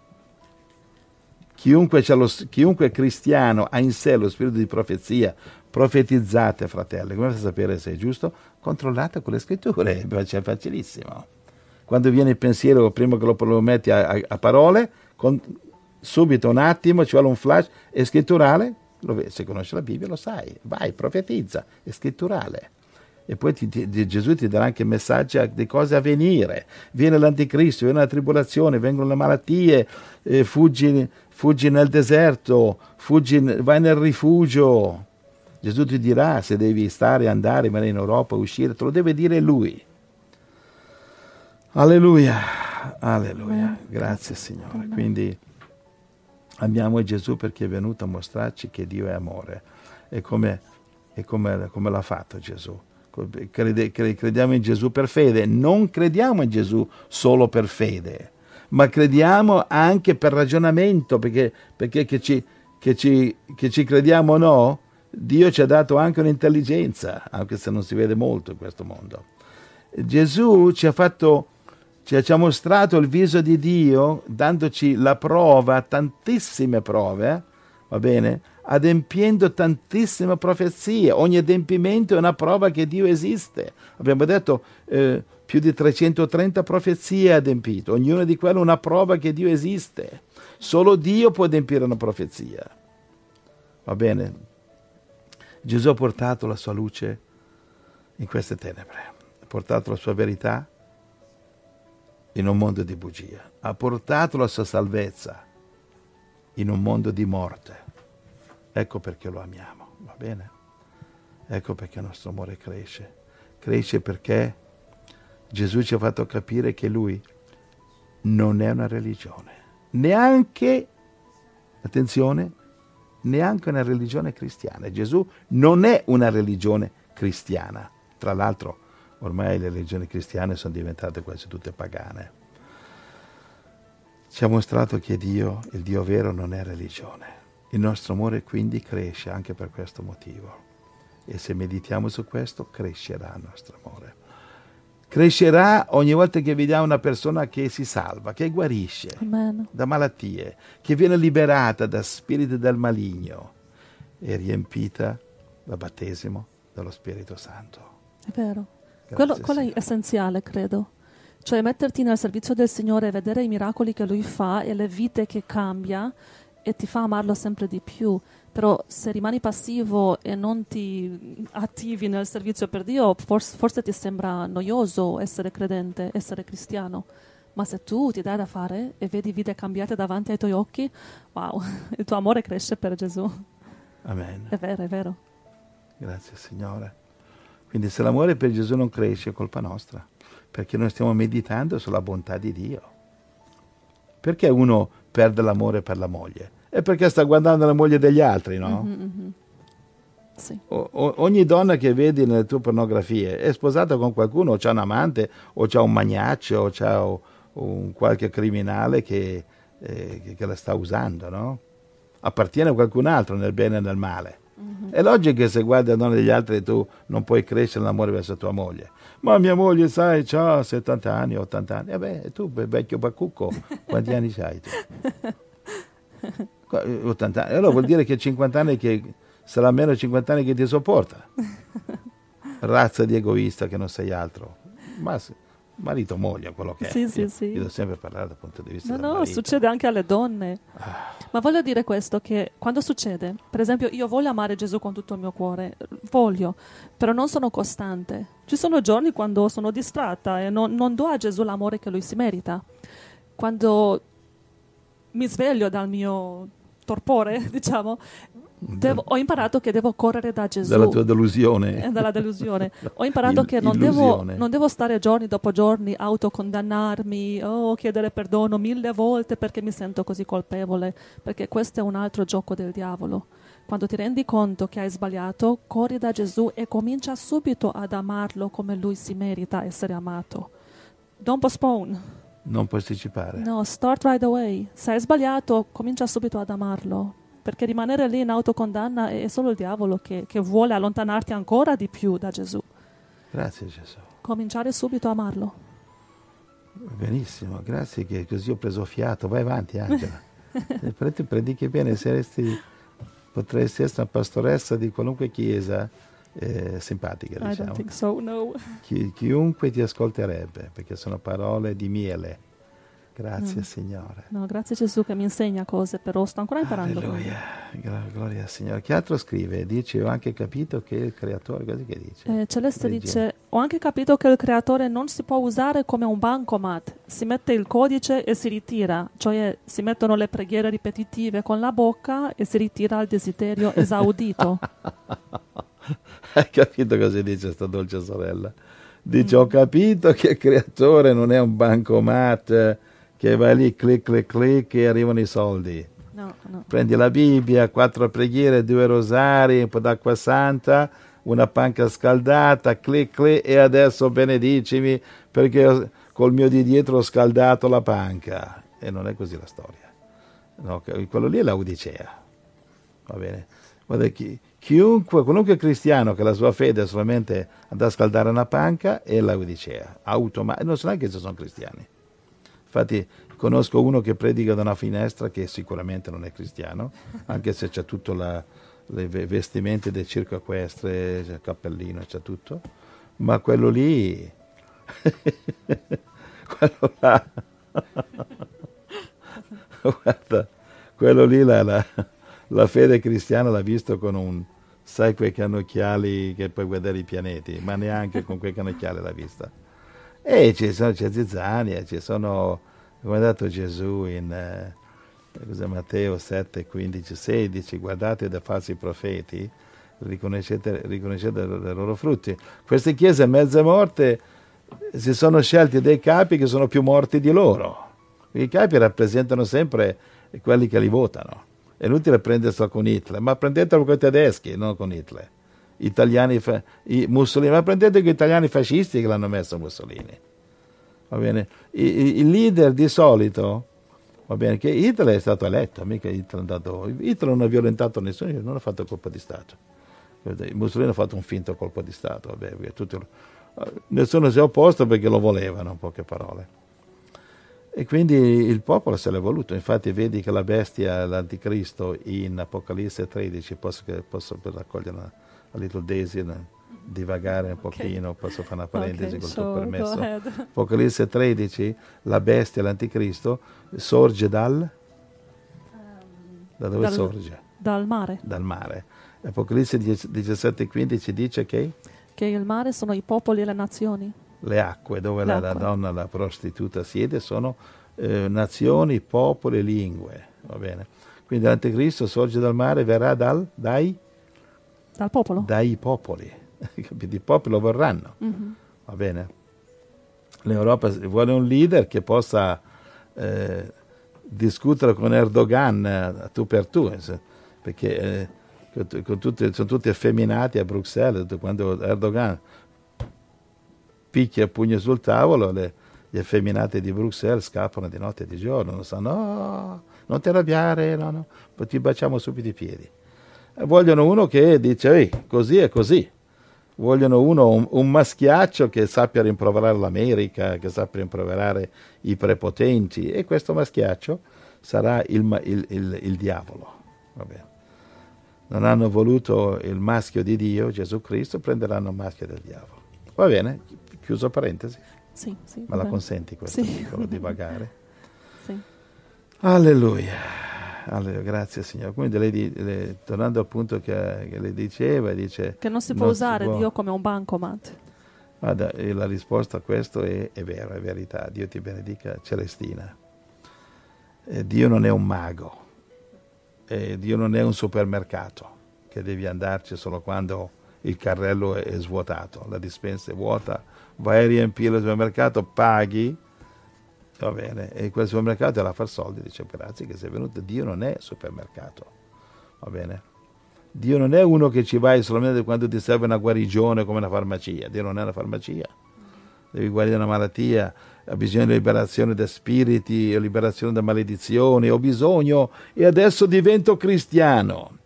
Chiunque, lo, chiunque, cristiano ha in sé lo spirito di profezia, profetizzate fratelli, come fate a sapere se è giusto? Controllate con le scritture, è facilissimo. Quando viene il pensiero, prima che lo metti a, a, a parole, con, subito un attimo ci vuole un flash, è scritturale, lo, se conosci la Bibbia lo sai, vai, profetizza, è scritturale e poi ti, ti, Gesù ti darà anche messaggi di cose a venire. Viene l'anticristo, viene la tribolazione, vengono le malattie, eh, fuggi, fuggi, nel deserto, fuggi, vai nel rifugio. Gesù ti dirà se devi stare, andare, venire in Europa, uscire, te lo deve dire lui. Alleluia, alleluia, grazie Signore. Quindi amiamo Gesù perché è venuto a mostrarci che Dio è amore e come, e come, come l'ha fatto Gesù Crede, crediamo in Gesù per fede, non crediamo in Gesù solo per fede, ma crediamo anche per ragionamento, perché, perché che, ci, che, ci, che ci crediamo o no, Dio ci ha dato anche un'intelligenza, anche se non si vede molto in questo mondo. Gesù ci ha, fatto, ci ha mostrato il viso di Dio, dandoci la prova, tantissime prove, va bene? adempiendo tantissime profezie. Ogni adempimento è una prova che Dio esiste. Abbiamo detto eh, più di 330 profezie adempite, ognuna di quelle è una prova che Dio esiste. Solo Dio può adempiere una profezia. Va bene? Gesù ha portato la sua luce in queste tenebre, ha portato la sua verità in un mondo di bugia, ha portato la sua salvezza in un mondo di morte Ecco perché lo amiamo, va bene? Ecco perché il nostro amore cresce. Cresce perché Gesù ci ha fatto capire che lui non è una religione, neanche, attenzione, neanche una religione cristiana. Gesù non è una religione cristiana. Tra l'altro, ormai le religioni cristiane sono diventate quasi tutte pagane. Ci ha mostrato che Dio, il Dio vero, non è religione il nostro amore quindi cresce anche per questo motivo. E se meditiamo su questo, crescerà il nostro amore. Crescerà ogni volta che vediamo una persona che si salva, che guarisce Amen. da malattie, che viene liberata da spiriti del maligno e riempita dal battesimo dello Spirito Santo. È vero. Quello, quello è essenziale, credo cioè metterti nel servizio del Signore e vedere i miracoli che Lui fa e le vite che cambia, e ti fa amarlo sempre di più. Però se rimani passivo e non ti attivi nel servizio per Dio, forse, forse ti sembra noioso essere credente, essere cristiano. Ma se tu ti dai da fare e vedi vite cambiate davanti ai tuoi occhi, wow, il tuo amore cresce per Gesù. Amen. È vero, è vero. Grazie Signore. Quindi se l'amore per Gesù non cresce è colpa nostra, perché noi stiamo meditando sulla bontà di Dio. Perché uno perde l'amore per la moglie? È perché sta guardando la moglie degli altri, no? Mm-hmm, mm-hmm. Sì. O- ogni donna che vedi nelle tue pornografie è sposata con qualcuno, o c'è un amante, o c'è un magnaccio, o c'è o, un qualche criminale che, eh, che, la sta usando, no? Appartiene a qualcun altro nel bene e nel male. Mm-hmm. È logico che se guardi la donna degli altri tu non puoi crescere l'amore verso tua moglie ma mia moglie, sai, ha 70 anni, 80 anni. E eh beh, tu, vecchio Bacucco, quanti anni hai tu? 80 eh, anni. Allora vuol dire che 50 anni che sarà meno 50 anni che ti sopporta. Razza di egoista che non sei altro. Ma marito moglie quello che sì, è. Sì, io, sì. io devo sempre parlare dal punto di vista No, no, succede anche alle donne. Ah. Ma voglio dire questo che quando succede, per esempio, io voglio amare Gesù con tutto il mio cuore, voglio, però non sono costante. Ci sono giorni quando sono distratta e non, non do a Gesù l'amore che lui si merita. Quando mi sveglio dal mio torpore, diciamo, Devo, ho imparato che devo correre da Gesù. Dalla tua delusione. Eh, dalla delusione. Ho imparato Il, che non devo, non devo, stare giorni dopo giorni autocondannarmi o oh, chiedere perdono mille volte perché mi sento così colpevole, perché questo è un altro gioco del diavolo. Quando ti rendi conto che hai sbagliato, corri da Gesù e comincia subito ad amarlo come lui si merita essere amato. Don't postpone. Non posticipare. No, start right away. Se hai sbagliato, comincia subito ad amarlo. Perché rimanere lì in autocondanna è solo il diavolo che, che vuole allontanarti ancora di più da Gesù. Grazie Gesù. Cominciare subito a amarlo. Benissimo, grazie che così ho preso fiato. Vai avanti Angela. Eh, predichi bene, saresti potresti essere una pastoressa di qualunque chiesa eh, simpatica, diciamo. So, no. Chi, chiunque ti ascolterebbe, perché sono parole di miele. Grazie mm. Signore. No, grazie Gesù che mi insegna cose, però sto ancora imparando. Alleluia, gloria al Signore. Chi altro scrive? Dice, ho anche capito che il creatore, così che dice? Eh, Celeste Regina. dice, ho anche capito che il creatore non si può usare come un bancomat, si mette il codice e si ritira, cioè si mettono le preghiere ripetitive con la bocca e si ritira al desiderio esaudito. Hai capito cosa dice questa dolce sorella? Dice, mm. ho capito che il creatore non è un bancomat che vai lì, clic, clic, clic e arrivano i soldi. No, no. Prendi la Bibbia, quattro preghiere, due rosari, un po' d'acqua santa, una panca scaldata, clic, clic e adesso benedicimi perché col mio di dietro ho scaldato la panca. E non è così la storia. No, quello lì è l'Odicea. Va bene? Guarda, chi, chiunque, qualunque cristiano che la sua fede è solamente andrà a scaldare una panca è la l'Odicea. Automa- non so neanche se sono cristiani. Infatti conosco uno che predica da una finestra che sicuramente non è cristiano, anche se c'è tutto la, le vestimenti del circo equestre, c'è il cappellino, c'è tutto, ma quello lì, quello là, guarda, quello lì la, la, la fede cristiana l'ha visto con un, sai quei cannocchiali che puoi guardare i pianeti, ma neanche con quei cannocchiali l'ha vista e ci sono, c'è zizzania, ci sono, come ha detto Gesù in eh, Matteo 7, 15, 16, guardate da falsi profeti, riconoscete, riconoscete i loro frutti. Queste chiese mezze morte si sono scelti dei capi che sono più morti di loro. I capi rappresentano sempre quelli che li votano. È inutile prenderselo con Hitler, ma prendetelo con i tedeschi, non con Hitler italiani fa- Mussolini, ma prendete che italiani fascisti che l'hanno messo Mussolini. Va bene? I, il leader di solito, va bene, che Hitler è stato eletto, mica Hitler, andato, Hitler non ha violentato nessuno, non ha fatto colpo di Stato. Mussolini ha fatto un finto colpo di Stato, vabbè, tutto, nessuno si è opposto perché lo volevano, in poche parole. E quindi il popolo se l'è voluto, infatti vedi che la bestia, l'anticristo in Apocalisse 13, posso, posso raccogliere una, a little daisy divagare un pochino, posso fare una parentesi okay, con il tuo permesso. Apocalisse 13, la bestia, l'anticristo, sorge dal... Da dove dal, sorge? Dal mare. Dal mare. Apocalisse 17,15 dice che? Che il mare sono i popoli e le nazioni. Le acque dove le la, acque. la, donna, la prostituta siede sono eh, nazioni, popoli e lingue. Va bene? Quindi l'anticristo sorge dal mare, verrà dal, dai? Dal popolo? Dai popoli, i popoli lo vorranno, mm-hmm. va bene? L'Europa vuole un leader che possa eh, discutere con Erdogan eh, tu per tu, eh, perché eh, tutti, sono tutti effeminati a Bruxelles, quando Erdogan picchia pugno sul tavolo, le, gli effeminati di Bruxelles scappano di notte e di giorno, non sanno, no, oh, non ti arrabbiare, no, no, ti baciamo subito i piedi vogliono uno che dice Ehi, così e così. Vogliono uno, un, un, maschiaccio che sappia rimproverare l'America, che sappia rimproverare i prepotenti e questo maschiaccio sarà il, il, il, il diavolo. Vabbè. Non hanno voluto il maschio di Dio, Gesù Cristo, prenderanno il maschio del diavolo. Va bene, chiuso parentesi. Sì, sì, Ma la consenti questo sì. divagare? Sì. Alleluia. Allora, grazie signore. Quindi lei, le, tornando al punto che, che lei diceva, dice... Che non si può non usare si può... Dio come un bancomat. Guarda, la risposta a questo è, è vero, è verità. Dio ti benedica, Celestina. Eh, Dio non è un mago, eh, Dio non è un supermercato che devi andarci solo quando il carrello è, è svuotato, la dispensa è vuota, vai a riempire il supermercato, paghi Va bene, e quel supermercato era a far soldi, dice grazie che sei venuto, Dio non è supermercato, va bene? Dio non è uno che ci vai solamente quando ti serve una guarigione come una farmacia, Dio non è una farmacia, devi guarire una malattia, ha bisogno di liberazione da spiriti, o liberazione da maledizioni, ho bisogno e adesso divento cristiano.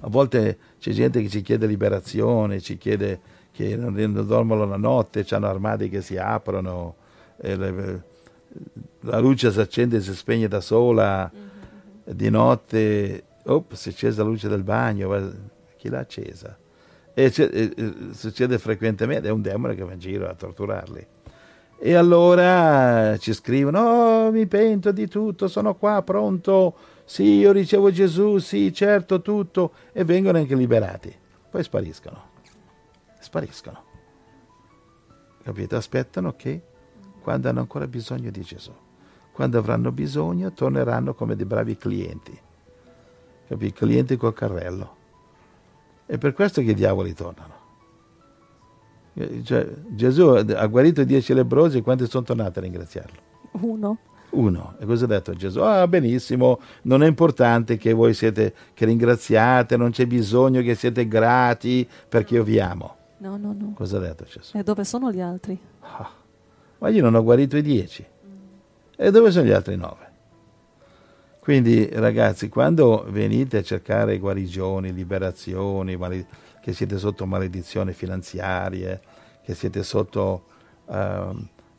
A volte c'è gente che ci chiede liberazione, ci chiede che non dormono la notte, hanno armadi che si aprono la luce si accende e si spegne da sola, mm-hmm. di notte, op, si è accesa la luce del bagno, chi l'ha accesa? e succede frequentemente, è un demone che va in giro a torturarli. E allora ci scrivono, oh, mi pento di tutto, sono qua pronto, sì, io ricevo Gesù, sì, certo, tutto, e vengono anche liberati. Poi spariscono, spariscono. Capito? Aspettano che quando hanno ancora bisogno di Gesù. Quando avranno bisogno torneranno come dei bravi clienti, capi? clienti col carrello. È per questo che i diavoli tornano. Eh, cioè, Gesù ha guarito i dieci lebbrosi e quanti sono tornati a ringraziarlo? Uno. Uno. E cosa ha detto Gesù? Ah, benissimo, non è importante che voi siete, che ringraziate, non c'è bisogno che siete grati perché io vi amo. No, no, no. Cosa ha detto Gesù? E eh, dove sono gli altri? Ah ma io non ho guarito i dieci. E dove sono gli altri nove? Quindi ragazzi, quando venite a cercare guarigioni, liberazioni, che siete sotto maledizioni finanziarie, che siete sotto eh,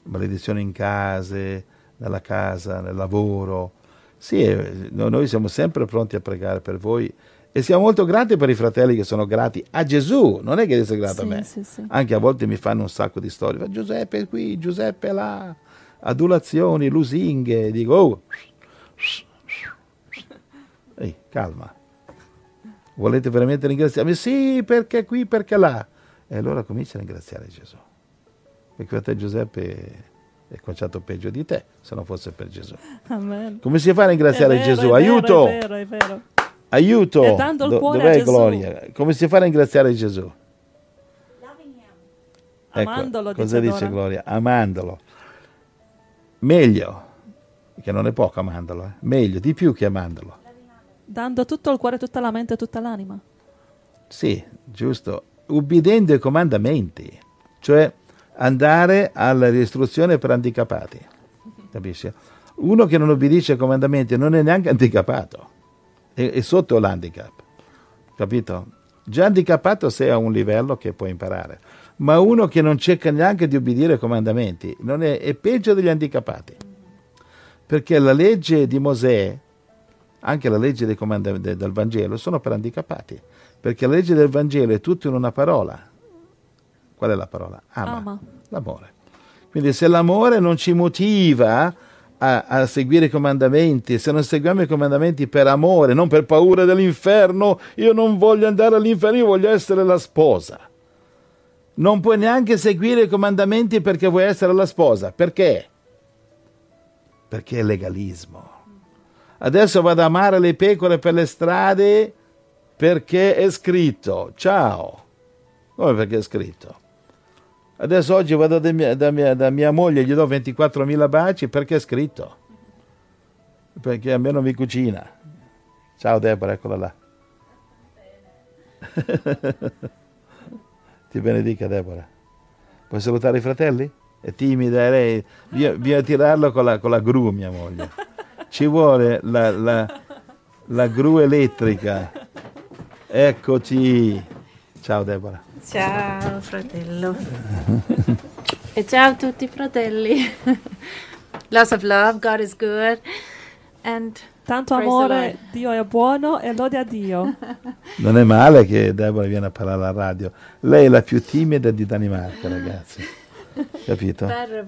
maledizioni in case, nella casa, nel lavoro, sì, eh, noi siamo sempre pronti a pregare per voi e siamo molto grati per i fratelli che sono grati a Gesù, non è che sei grato sì, a me. Sì, sì. Anche a volte mi fanno un sacco di storie. Giuseppe è qui, Giuseppe è là, adulazioni, lusinghe. Dico, oh, Ehi, calma. Volete veramente ringraziarmi? Sì, perché qui, perché là. E allora comincia a ringraziare Gesù. Perché fratello Giuseppe è conciato peggio di te, se non fosse per Gesù. Amen. Come si fa a ringraziare vero, Gesù? È vero, Aiuto! È vero, è vero. Aiuto! E Do- dov'è Gesù. Gloria? Come si fa a ringraziare Gesù? Ecco, Amandolo, cosa dice, dice Gloria? Amandolo. Meglio, che non è poco amandolo, eh? meglio, di più che amandolo. Dando tutto il cuore, tutta la mente, tutta l'anima. Sì, giusto. Ubbidendo ai comandamenti, cioè andare alla istruzione per handicappati. Capisci? Uno che non obbedisce ai comandamenti non è neanche handicappato è, è sotto l'handicap, capito? Già handicappato sei a un livello che puoi imparare, ma uno che non cerca neanche di obbedire ai comandamenti è, è peggio degli handicappati, perché la legge di Mosè, anche la legge dei comandamenti del Vangelo, sono per handicappati, perché la legge del Vangelo è tutta in una parola. Qual è la parola? Ama. Ama. L'amore. Quindi se l'amore non ci motiva a, a, seguire i comandamenti, se non seguiamo i comandamenti per amore, non per paura dell'inferno, io non voglio andare all'inferno, io voglio essere la sposa. Non puoi neanche seguire i comandamenti perché vuoi essere la sposa. Perché? Perché è legalismo. Adesso vado a amare le pecore per le strade perché è scritto. Ciao. Come perché è scritto? Adesso oggi vado da mia, da mia, da mia moglie e gli do 24.000 baci perché è scritto. Perché almeno mi cucina. Ciao Deborah, eccola là. Ti benedica Deborah. Puoi salutare i fratelli? È timida, è lei. Via a tirarlo con la, con la, gru, mia moglie. Ci vuole la, la, la gru elettrica. Eccoci. Ciao Deborah. Ciao fratello. e ciao a tutti fratelli. Lots of love, God is good. And Tanto amore, Dio è buono e lode a Dio. Non è male che Deborah viene a parlare alla radio. Lei è la più timida di Danimarca, ragazzi. Capito?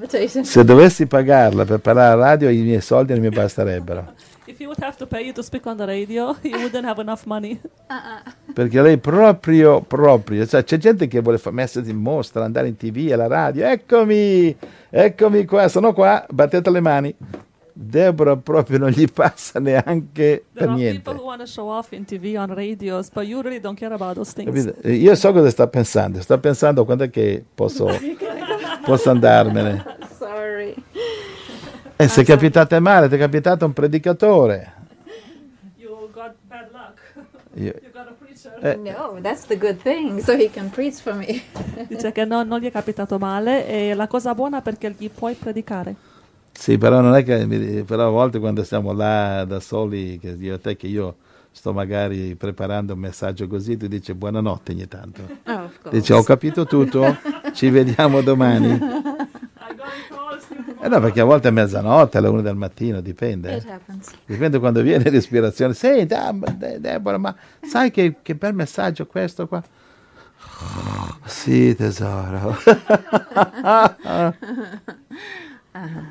Cioè, Se dovessi pagarla per parlare alla radio, i miei soldi non mi basterebbero. If you would have to pay you to speak on the radio, you wouldn't have enough money. Uh-uh. Perché lei proprio, proprio, cioè c'è gente che vuole fare messa in mostra, andare in tv, alla radio, eccomi, eccomi qua, sono qua, battete le mani. Deborah proprio non gli passa neanche There per niente. show off in TV, on radios, really eh, Io so cosa sta pensando, sta pensando quando è che posso, posso andarmene. Sorry. E eh, se ah, capitate male, ti è capitato un predicatore. You got bad luck. You, got a preacher. Eh. No, that's the good thing, so he can preach for me. Dice che no, non gli è capitato male e la cosa buona perché gli puoi predicare. Sì, però non è che però a volte quando siamo là da soli che io te che io sto magari preparando un messaggio così ti dice buonanotte ogni tanto. Oh, dice ho capito tutto, ci vediamo domani. Eh no, perché a volte è mezzanotte, alle 1 del mattino, dipende. Eh. Esatto, dipende quando viene l'ispirazione. Senti, ah, Deborah, ma sai che, che bel messaggio questo qua? sì, tesoro. ah,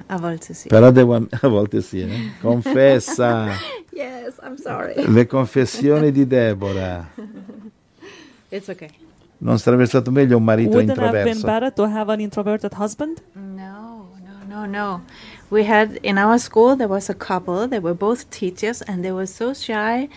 a volte sì. Però devo, a volte sì, eh? confessa. yes, I'm sorry. Le confessioni di Deborah. It's okay. Non sarebbe stato meglio un marito Wouldn't introverso? Wouldn't have been better to have an introverted husband? Oh no. We had in our school there was a couple, they were both teachers and they were so shy.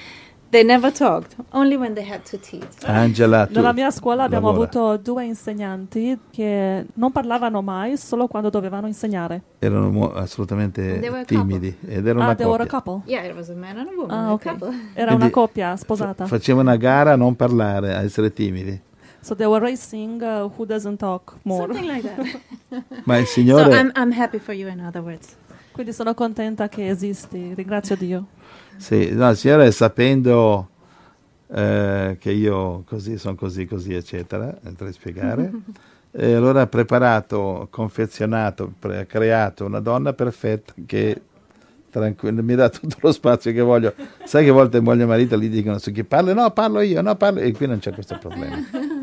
They never talked, only when they had to teach. Angela, Nella mia scuola abbiamo lavora. avuto due insegnanti che non parlavano mai, solo quando dovevano insegnare. Erano mu- assolutamente timidi ed erano ah, una they were a coppia. couple? Yeah, it was a man and a woman, Ah, a ok. Era Quindi una coppia sposata. facevano una gara a non parlare, a essere timidi. So they were racing uh, who doesn't talk more. Something like that. Ma il Signore... So I'm, I'm happy for you in other words. Quindi sono contenta che esisti, ringrazio Dio. Sì, no, il Signore sapendo eh, che io così sono così, così, eccetera, andrei a spiegare, eh, allora ha preparato, confezionato, pre- creato una donna perfetta che tranquillo, mi dà tutto lo spazio che voglio. Sai che a volte moglie e marito gli dicono su chi parla? No, parlo io, no, parlo. E qui non c'è questo problema.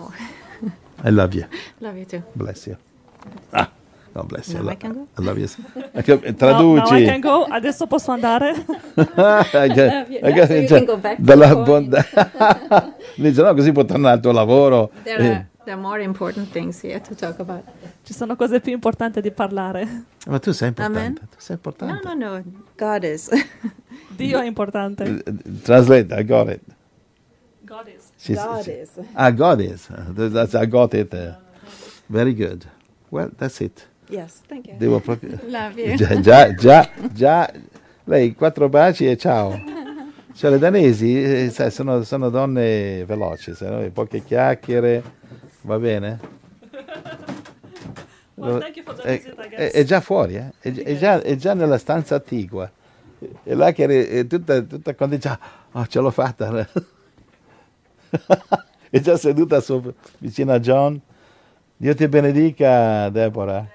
Wow. I love you. Love you too. Bless you. Ah. ah no, bless you. No, I, can I love you. Traduci. No, no, Adesso posso andare. Dalla bontà. Dice, no, così puoi tornare al tuo lavoro. There are, eh. Ci sono cose più importanti di parlare. Ma tu sei importante. Amen. Tu sei importante. No, no, no. God is. Dio è importante. Eh, eh, translate, I got it. God is. She's, God she, is. Ah, That's, I got it. Uh, very good. Well, that's it. Yes, thank you. Devo proprio... Love you. Già, già, già, già, lei quattro baci e ciao. Cioè, le danesi eh, sai, sono, sono, donne veloci, sai, poche chiacchiere, va bene? Well, thank you for the visit, È, è già fuori, eh? è, è, già, è già nella stanza attigua. E là che è tutta, tutta quando ah, oh, ce l'ho fatta è già seduta sopra, vicino a John. Dio ti benedica, Deborah.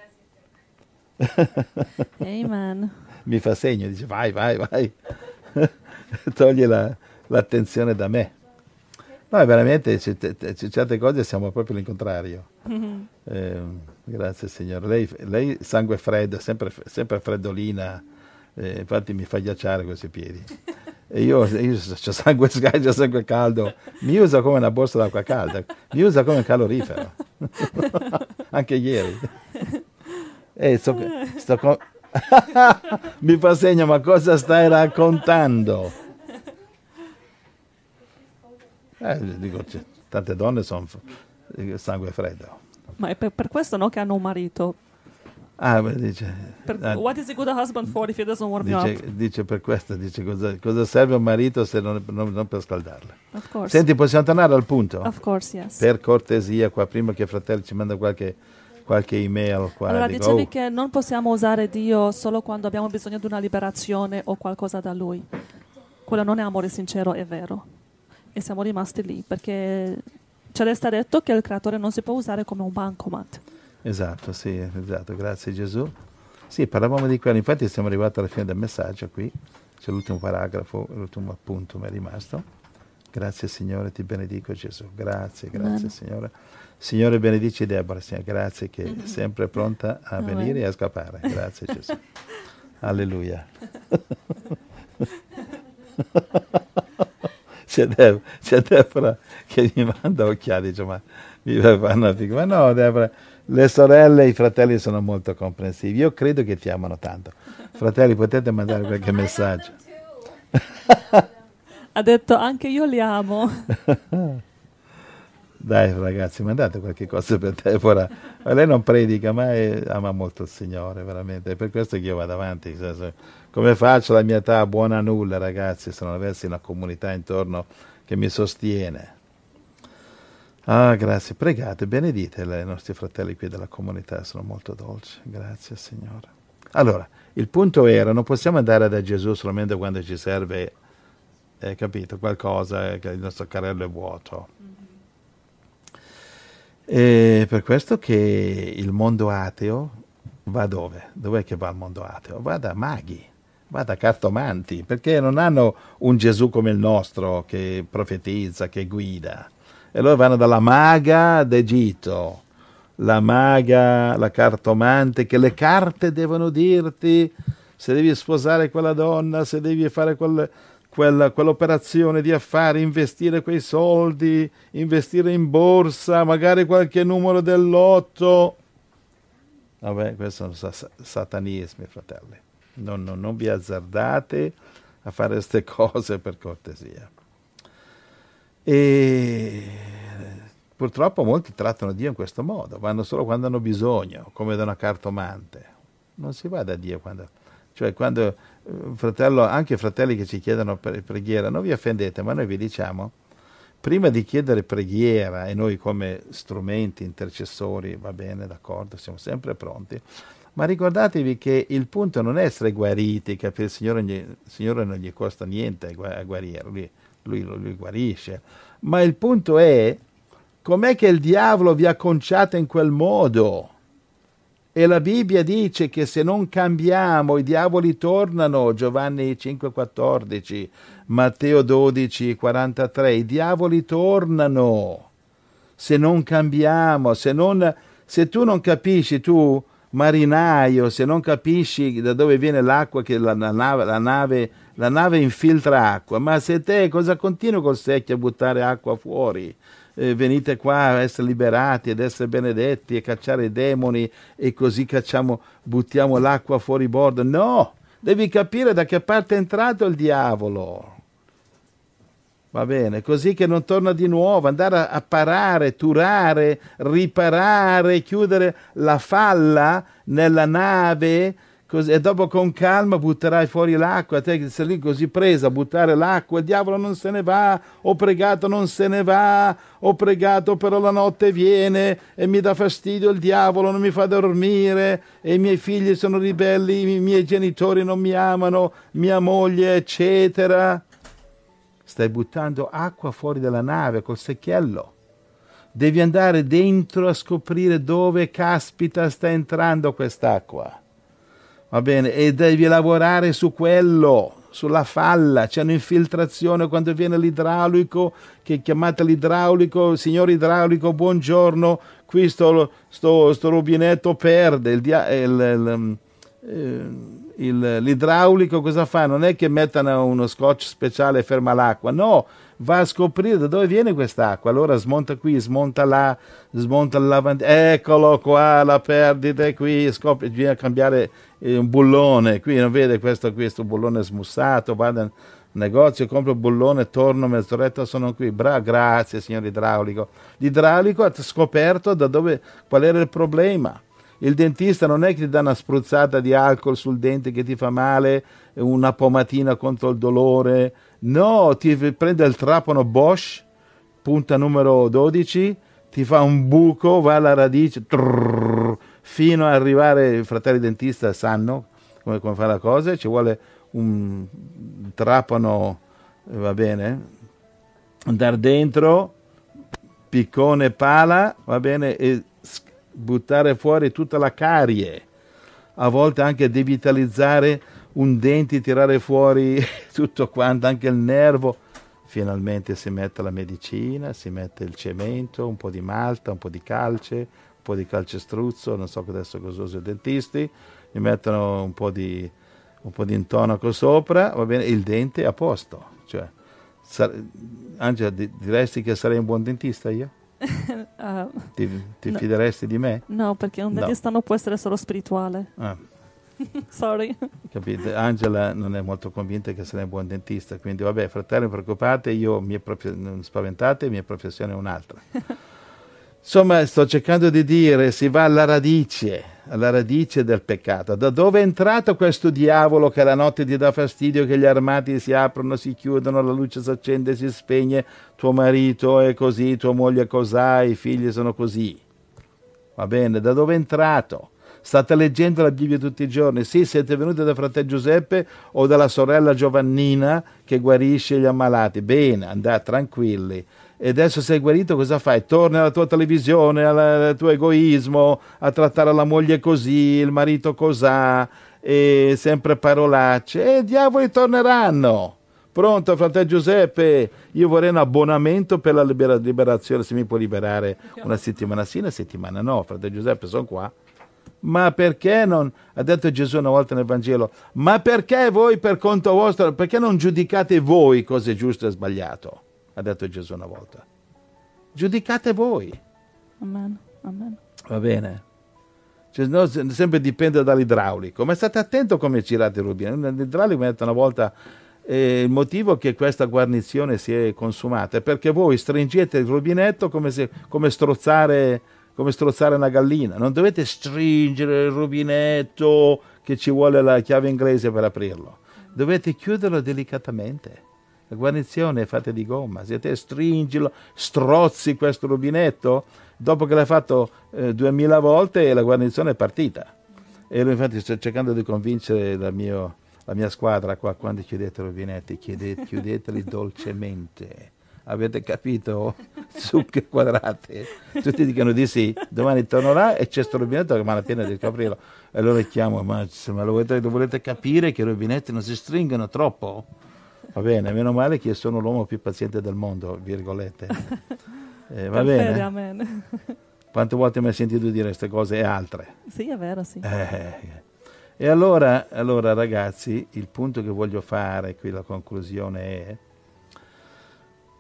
Amen. Mi fa segno, dice vai, vai, vai. Togli la, l'attenzione da me. No, veramente, c- c- certe cose siamo proprio l'incontrario. Mm-hmm. Eh, grazie Signore. Lei, lei sangue freddo, sempre, sempre freddolina, eh, infatti mi fa ghiacciare questi piedi. Io, io ho sangue sgaggio, sangue caldo, mi usa come una borsa d'acqua calda, mi usa come un calorifero, anche ieri. E eh, sto, sto con... mi fa segno, ma cosa stai raccontando? Eh, dico, tante donne sono eh, sangue freddo. Ma è per, per questo no, che hanno un marito, Ah, beh, dice, per, ah, what is a good husband for if he doesn't warm dice, you up? Dice per questo, dice cosa, cosa serve un marito se non, non, non per scaldarla. Of course. Senti, possiamo tornare al punto? Of course, yes. Per cortesia, qua prima che fratello ci manda qualche, qualche email. Qua, allora dico, dicevi oh. che non possiamo usare Dio solo quando abbiamo bisogno di una liberazione o qualcosa da Lui. Quello non è amore sincero, è vero. E siamo rimasti lì perché ci resta detto che il creatore non si può usare come un bancomat. Esatto, sì, esatto, grazie Gesù. Sì, parlavamo di quello, infatti siamo arrivati alla fine del messaggio qui, c'è l'ultimo paragrafo, l'ultimo appunto mi è rimasto. Grazie Signore, ti benedico Gesù, grazie, grazie Bene. Signore. Signore benedici Deborah, Signore, grazie che è sempre pronta a venire e a scappare, grazie Gesù. Alleluia. c'è, Deb- c'è Deborah che mi manda occhiali, dice ma mi fanno una figura. Ma no Deborah, le sorelle e i fratelli sono molto comprensivi. Io credo che ti amano tanto. Fratelli, potete mandare qualche messaggio. ha detto anche io li amo. Dai ragazzi, mandate qualche cosa per Deborah. Lei non predica, ma è, ama molto il Signore, veramente. È per questo che io vado avanti. Come faccio la mia età buona nulla, ragazzi, se non avessi una comunità intorno che mi sostiene? Ah, grazie. Pregate, benedite i nostri fratelli qui della comunità, sono molto dolci. Grazie, Signore. Allora, il punto era, non possiamo andare da Gesù solamente quando ci serve, eh, capito, qualcosa, che il nostro carrello è vuoto. E per questo che il mondo ateo va dove? Dov'è che va il mondo ateo? Va da maghi, va da cartomanti, perché non hanno un Gesù come il nostro che profetizza, che guida. E loro vanno dalla maga d'Egitto, la maga, la cartomante, che le carte devono dirti se devi sposare quella donna, se devi fare quel, quella, quell'operazione di affari, investire quei soldi, investire in borsa, magari qualche numero dell'otto. Vabbè, questo sono satanismi, fratelli. Non, non, non vi azzardate a fare queste cose per cortesia. E purtroppo molti trattano Dio in questo modo, vanno solo quando hanno bisogno, come da una cartomante. Non si va da Dio quando... Cioè quando eh, fratello, anche fratelli che ci chiedono preghiera, non vi offendete, ma noi vi diciamo, prima di chiedere preghiera, e noi come strumenti, intercessori, va bene, d'accordo, siamo sempre pronti, ma ricordatevi che il punto non è essere guariti, che per il Signore, il Signore non gli costa niente a guarire, lui lui, lui guarisce. Ma il punto è, com'è che il diavolo vi ha conciato in quel modo? E la Bibbia dice che se non cambiamo i diavoli tornano, Giovanni 5,14, Matteo 12,43, i diavoli tornano se non cambiamo, se, non, se tu non capisci, tu marinaio, se non capisci da dove viene l'acqua che la, la nave, la nave la nave infiltra acqua, ma se te cosa continui col secchio a buttare acqua fuori? Eh, venite qua a essere liberati ed essere benedetti e cacciare i demoni e così cacciamo, buttiamo l'acqua fuori bordo. No, devi capire da che parte è entrato il diavolo. Va bene, così che non torna di nuovo, andare a, a parare, turare, riparare, chiudere la falla nella nave Così, e dopo con calma butterai fuori l'acqua, te che sei lì così presa a buttare l'acqua, il diavolo non se ne va, ho pregato non se ne va, ho pregato però la notte viene e mi dà fastidio il diavolo, non mi fa dormire e i miei figli sono ribelli, i miei genitori non mi amano, mia moglie eccetera. Stai buttando acqua fuori dalla nave col secchiello devi andare dentro a scoprire dove caspita sta entrando quest'acqua va bene? E devi lavorare su quello, sulla falla, c'è un'infiltrazione quando viene l'idraulico, che chiamate l'idraulico, signor idraulico, buongiorno, qui sto, sto, sto rubinetto perde, il, il, il, il, l'idraulico cosa fa? Non è che mettano uno scotch speciale e ferma l'acqua, no, va a scoprire da dove viene quest'acqua, allora smonta qui, smonta là, smonta il lavandino, eccolo qua, la perdita è qui, Scopri, viene a cambiare eh, un bullone, qui non vede questo, questo bullone smussato, vado in negozio, compro il bullone, torno mezz'oretta, sono qui, Bra, grazie signor idraulico. L'idraulico ha scoperto da dove, qual era il problema. Il dentista non è che ti dà una spruzzata di alcol sul dente che ti fa male, una pomatina contro il dolore, no, ti prende il trapano Bosch, punta numero 12, ti fa un buco, va alla radice, trrr, fino ad arrivare i fratelli dentista sanno come, come fare la cosa, ci vuole un trapano, eh, va bene, andare dentro, piccone, pala, va bene, e buttare fuori tutta la carie, a volte anche devitalizzare un dente, tirare fuori tutto quanto, anche il nervo. Finalmente si mette la medicina, si mette il cemento, un po' di malta, un po' di calce, po' di calcestruzzo, non so adesso cosa usano i dentisti, gli mettono un po' di, un po di intonaco sopra, va bene, il dente è a posto. Cioè, sar- Angela, di- diresti che sarei un buon dentista io? uh, ti, ti no. fideresti di me? No, perché un dentista no. non può essere solo spirituale. Ah. Sorry. Capite? Angela non è molto convinta che sarei un buon dentista, quindi vabbè, fratello, non preoccupate, io mi prof... spaventate, mia professione è un'altra. Insomma, sto cercando di dire, si va alla radice, alla radice del peccato. Da dove è entrato questo diavolo che la notte ti dà fastidio, che gli armati si aprono, si chiudono, la luce si accende, si spegne, tuo marito è così, tua moglie è così, i figli sono così. Va bene, da dove è entrato? State leggendo la Bibbia tutti i giorni? Sì, siete venuti da fratello Giuseppe o dalla sorella Giovannina che guarisce gli ammalati. Bene, andate tranquilli e adesso sei guarito, cosa fai? Torna alla tua televisione, al, tuo egoismo, a trattare la moglie così, il marito cos'ha, e sempre parolacce. E diavoli torneranno. Pronto, fratello Giuseppe, io vorrei un abbonamento per la libera- liberazione, se mi puoi liberare una settimana sì, una settimana no, fratello Giuseppe, sono qua. Ma perché non, ha detto Gesù una volta nel Vangelo, ma perché voi per conto vostro, perché non giudicate voi cosa è giusto e sbagliato? ha detto Gesù una volta. Giudicate voi. Amen. Amen. Va bene. Cioè, no, sempre dipende dall'idraulico, ma state attento come girate il rubino. L'idraulico mi ha detto una volta eh, il motivo che questa guarnizione si è consumata è perché voi stringete il rubinetto come, se, come strozzare come strozzare una gallina. Non dovete stringere il rubinetto che ci vuole la chiave inglese per aprirlo. Dovete chiuderlo delicatamente. La guarnizione è fatta di gomma, se te stringilo, strozzi questo rubinetto, dopo che l'hai fatto eh, volte la guarnizione è partita. E lui infatti sto cercando di convincere la, mio, la mia squadra qua, quando chiudete i rubinetti, chiudete, chiudeteli dolcemente. Avete capito? Zucche quadrate. Tutti dicono di sì. Domani torno là e c'è questo rubinetto che malapena di scoprirlo. E allora chiamo, ma, ma lo volete, lo volete capire che i rubinetti non si stringono troppo? Va bene, meno male che io sono l'uomo più paziente del mondo, virgolette. Eh, va bene. Amen. Quante volte mi hai sentito dire queste cose e altre? Sì, è vero, sì. Eh. eh, eh. E allora, allora, ragazzi, il punto che voglio fare, qui la conclusione è,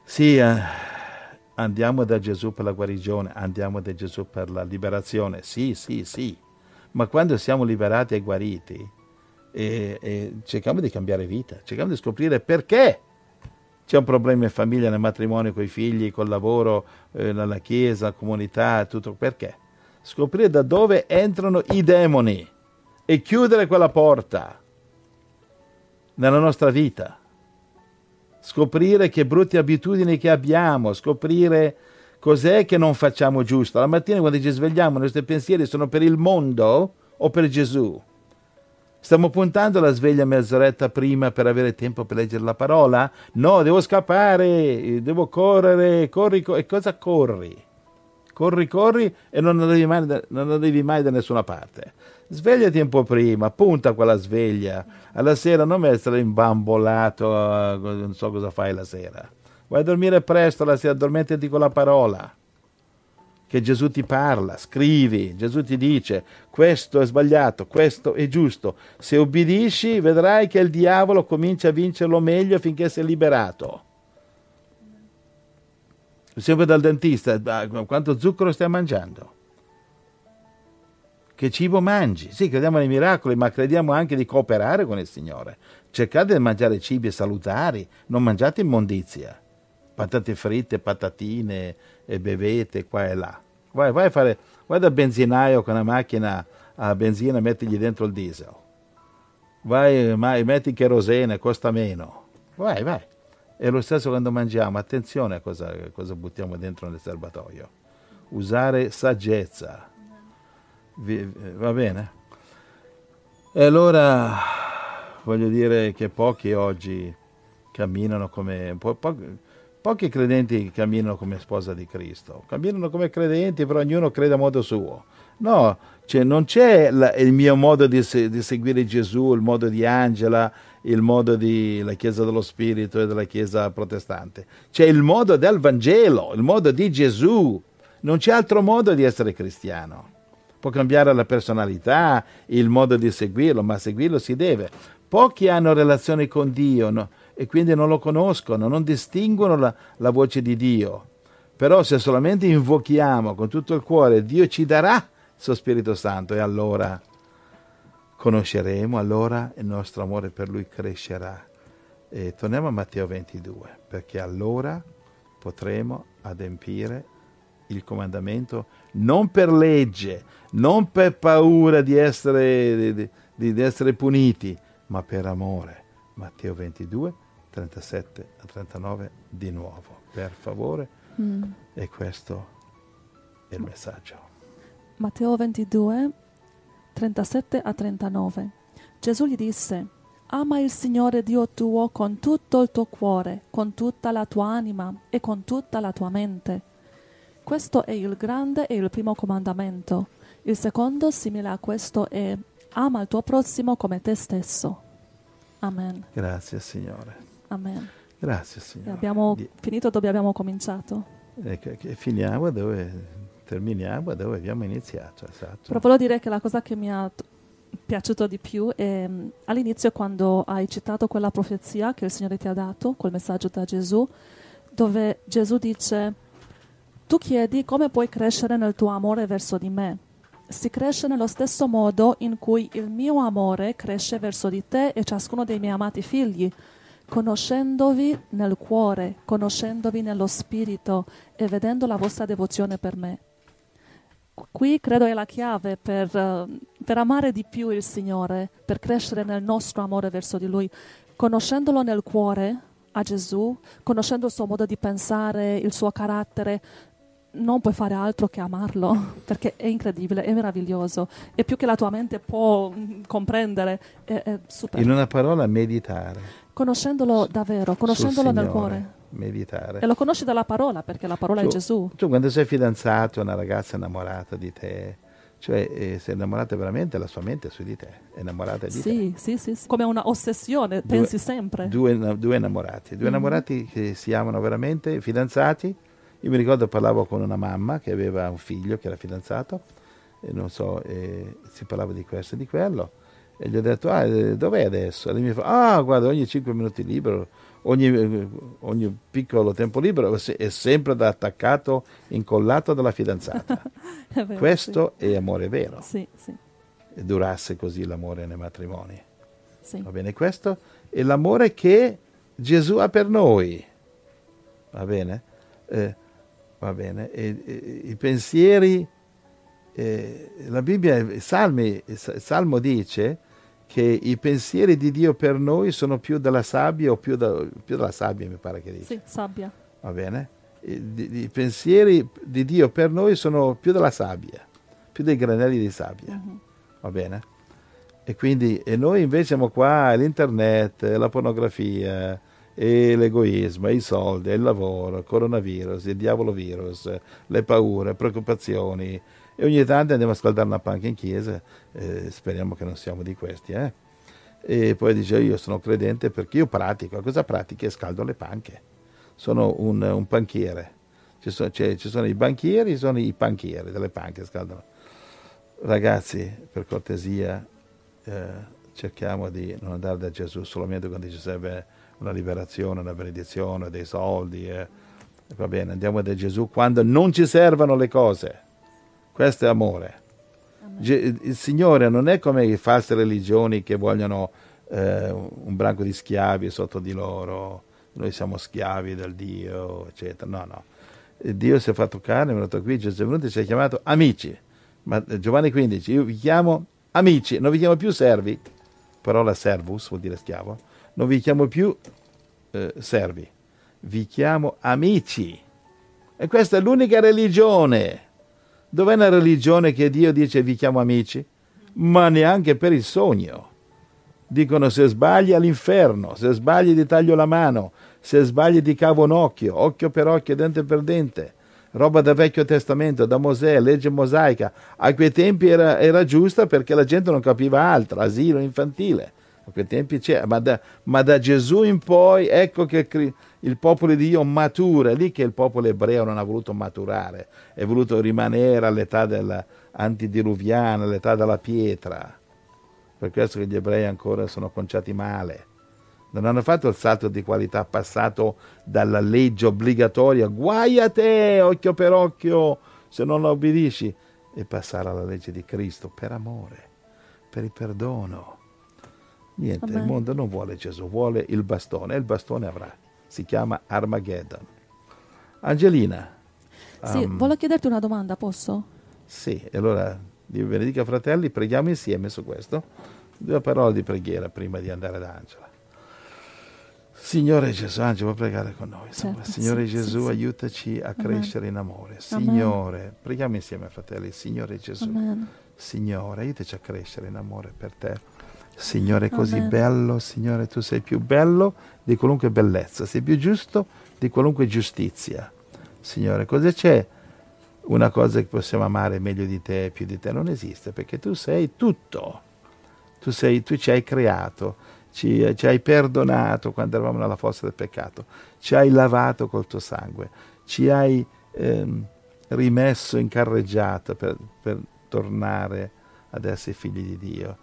sì, andiamo da Gesù per la guarigione, andiamo da Gesù per la liberazione, sì, sì, sì, ma quando siamo liberati e guariti, e, e cerchiamo di cambiare vita, cerchiamo di scoprire perché c'è un problema in famiglia, nel matrimonio, con i figli, col lavoro, eh, nella chiesa, comunità, tutto perché. Scoprire da dove entrano i demoni e chiudere quella porta nella nostra vita. Scoprire che brutte abitudini che abbiamo, scoprire cos'è che non facciamo giusto. La mattina quando ci svegliamo i nostri pensieri sono per il mondo o per Gesù. Stiamo puntando la sveglia mezz'oretta prima per avere tempo per leggere la parola? No, devo scappare, devo correre, corri, co- e cosa corri? Corri, corri e non arrivi, mai da, non arrivi mai da nessuna parte. Svegliati un po' prima, punta quella sveglia. Alla sera non essere imbambolato, eh, non so cosa fai la sera. Vai a dormire presto la sera, addormentati con la parola che Gesù ti parla, scrivi, Gesù ti dice questo è sbagliato, questo è giusto. Se obbedisci vedrai che il diavolo comincia a vincerlo meglio finché sei liberato. Sempre dal dentista, quanto zucchero stai mangiando? Che cibo mangi? Sì, crediamo nei miracoli, ma crediamo anche di cooperare con il Signore. Cercate di mangiare cibi salutari, non mangiate immondizia. Patate fritte, patatine, e bevete qua e là. Vai, vai, fare, vai da benzinaio con la macchina a benzina, e mettigli dentro il diesel. Vai, mai, metti cherosene, costa meno. Vai, vai. E lo stesso quando mangiamo, attenzione a cosa, cosa buttiamo dentro nel serbatoio. Usare saggezza. Vi, va bene? E allora voglio dire che pochi oggi camminano come... Po, po, Pochi credenti camminano come sposa di Cristo, camminano come credenti, però ognuno crede a modo suo. No, cioè non c'è la, il mio modo di, di, seguire Gesù, il modo di Angela, il modo della Chiesa dello Spirito e della Chiesa protestante. C'è il modo del Vangelo, il modo di Gesù. Non c'è altro modo di essere cristiano. Può cambiare la personalità, il modo di seguirlo, ma seguirlo si deve. Pochi hanno relazione con Dio, no? e quindi non lo conoscono, non distinguono la, la voce di Dio. Però se solamente invochiamo con tutto il cuore, Dio ci darà il suo Spirito Santo e allora conosceremo, allora il nostro amore per Lui crescerà. E torniamo a Matteo 22, perché allora potremo adempiere il comandamento non per legge, non per paura di essere, di, di essere puniti, ma per amore. Matteo 22, 37 a 39 di nuovo, per favore. Mm. E questo è il messaggio. Matteo 22, 37 a 39. Gesù gli disse, Ama il Signore Dio tuo con tutto il tuo cuore, con tutta la tua anima e con tutta la tua mente. Questo è il grande e il primo comandamento. Il secondo, simile a questo, è ama il tuo prossimo come te stesso. Amen. Grazie Signore. Amen. Grazie Signore. Abbiamo Die- finito dove abbiamo cominciato. E, ecco, che, finiamo dove terminiamo dove abbiamo iniziato. Esatto. Però volevo dire che la cosa che mi ha t- piaciuto di più è mm, all'inizio quando hai citato quella profezia che il Signore ti ha dato, quel messaggio da Gesù, dove Gesù dice, tu chiedi come puoi crescere nel tuo amore verso di me. Si cresce nello stesso modo in cui il mio amore cresce verso di te e ciascuno dei miei amati figli conoscendovi nel cuore, conoscendovi nello spirito e vedendo la vostra devozione per me. Qui credo è la chiave per, eh, per amare di più il Signore, per crescere nel nostro amore verso di Lui. Conoscendolo nel cuore a Gesù, conoscendo il suo modo di pensare, il suo carattere, non puoi fare altro che amarlo, perché è incredibile, è meraviglioso, è più che la tua mente può mm, comprendere, è, è In una parola, meditare conoscendolo davvero, conoscendolo nel cuore. Meditare. E lo conosci dalla parola, perché la parola tu, è Gesù. Tu quando sei fidanzato, una ragazza innamorata di te, cioè eh, sei innamorata veramente, la sua mente è su di te, è innamorata di sì, te. Sì, sì, sì, come una ossessione, due, pensi sempre. Due, due innamorati, due mm. innamorati che si amano veramente, fidanzati. Io mi ricordo parlavo con una mamma che aveva un figlio che era fidanzato, e non so, eh, si parlava di questo e di quello e gli ho detto, ah, eh, dov'è adesso? E mi fa, ah, guarda, ogni 5 minuti libero, ogni, eh, ogni piccolo tempo libero è sempre da attaccato, incollato dalla fidanzata. vero, Questo sì. è amore vero. Sì, sì. E durasse così l'amore nei matrimoni. Va bene, questo è l'amore che Gesù ha per noi. Va bene? Eh, va bene. E, e, I pensieri, eh, la Bibbia, Salmi, Salmo dice, che i pensieri di Dio per noi sono più della sabbia o più, da, più della sabbia, mi pare che dice. Sì, sabbia. Va bene? I, di, I, pensieri di Dio per noi sono più della sabbia, più dei granelli di sabbia. Uh-huh. Va bene? E quindi e noi invece siamo qua, l'internet, la pornografia, e l'egoismo, e i soldi, e il lavoro, il coronavirus, il diavolo virus, le paure, le preoccupazioni, e ogni tanto andiamo a scaldare una panca in chiesa, eh, speriamo che non siamo di questi. Eh? E poi dice io sono credente perché io pratico, cosa pratico? Io scaldo le panche, sono un, un panchiere, ci sono, cioè, ci sono, i banchieri, ci sono i panchieri delle panche scaldano. Ragazzi, per cortesia, eh, cerchiamo di non andare da Gesù solamente quando ci serve una liberazione, una benedizione, dei soldi. Eh. Va bene, andiamo da Gesù quando non ci servono le cose questo è amore. Il Signore non è come le false religioni che vogliono eh, un branco di schiavi sotto di loro, noi siamo schiavi del Dio, eccetera. No, no. Eh, Dio si è fatto carne, è venuto qui, Gesù è venuto e ci ha chiamato amici. Ma eh, Giovanni 15, io vi chiamo amici, non vi chiamo più servi, parola servus vuol dire schiavo, non vi chiamo più eh, servi, vi chiamo amici. E questa è l'unica religione Dov'è una religione che Dio dice vi chiamo amici? Ma neanche per il sogno. Dicono se sbagli all'inferno, se sbagli ti taglio la mano, se sbagli ti cavo un occhio, occhio per occhio, dente per dente. Roba da Vecchio Testamento, da Mosè, legge mosaica. A quei tempi era, era giusta perché la gente non capiva altro, asilo infantile. A quei tempi c'era, ma da, ma da Gesù in poi ecco che... Cri- il popolo di Dio matura, è lì che il popolo ebreo non ha voluto maturare, è voluto rimanere all'età dell'antidiluviana, all'età della pietra. Per questo che gli ebrei ancora sono conciati male. Non hanno fatto il salto di qualità passato dalla legge obbligatoria, guai a te, occhio per occhio, se non la obbedisci, e passare alla legge di Cristo per amore, per il perdono. Niente, Vabbè. il mondo non vuole Gesù, vuole il bastone e il bastone avrà si chiama Armageddon. Angelina. Sì, um, ehm, volevo chiederti una domanda, posso? Sì, e allora Dio vi benedica fratelli, preghiamo insieme su questo. Due parole di preghiera prima di andare da Angela. Signore Gesù, Angelo, pregare con noi. Certo, Signore sì, Gesù, sì, aiutaci a Amen. crescere in amore. Signore, Amen. preghiamo insieme fratelli, Signore Gesù. Amen. Signore, aiutaci a crescere in amore per te Signore così Amen. bello, Signore tu sei più bello di qualunque bellezza, sei più giusto di qualunque giustizia. Signore, cosa c'è? Una cosa che possiamo amare meglio di te, più di te, non esiste, perché tu sei tutto. Tu, sei, tu ci hai creato, ci, ci hai perdonato quando eravamo nella fossa del peccato, ci hai lavato col tuo sangue, ci hai ehm, rimesso in carreggiata per, per tornare ad essere figli di Dio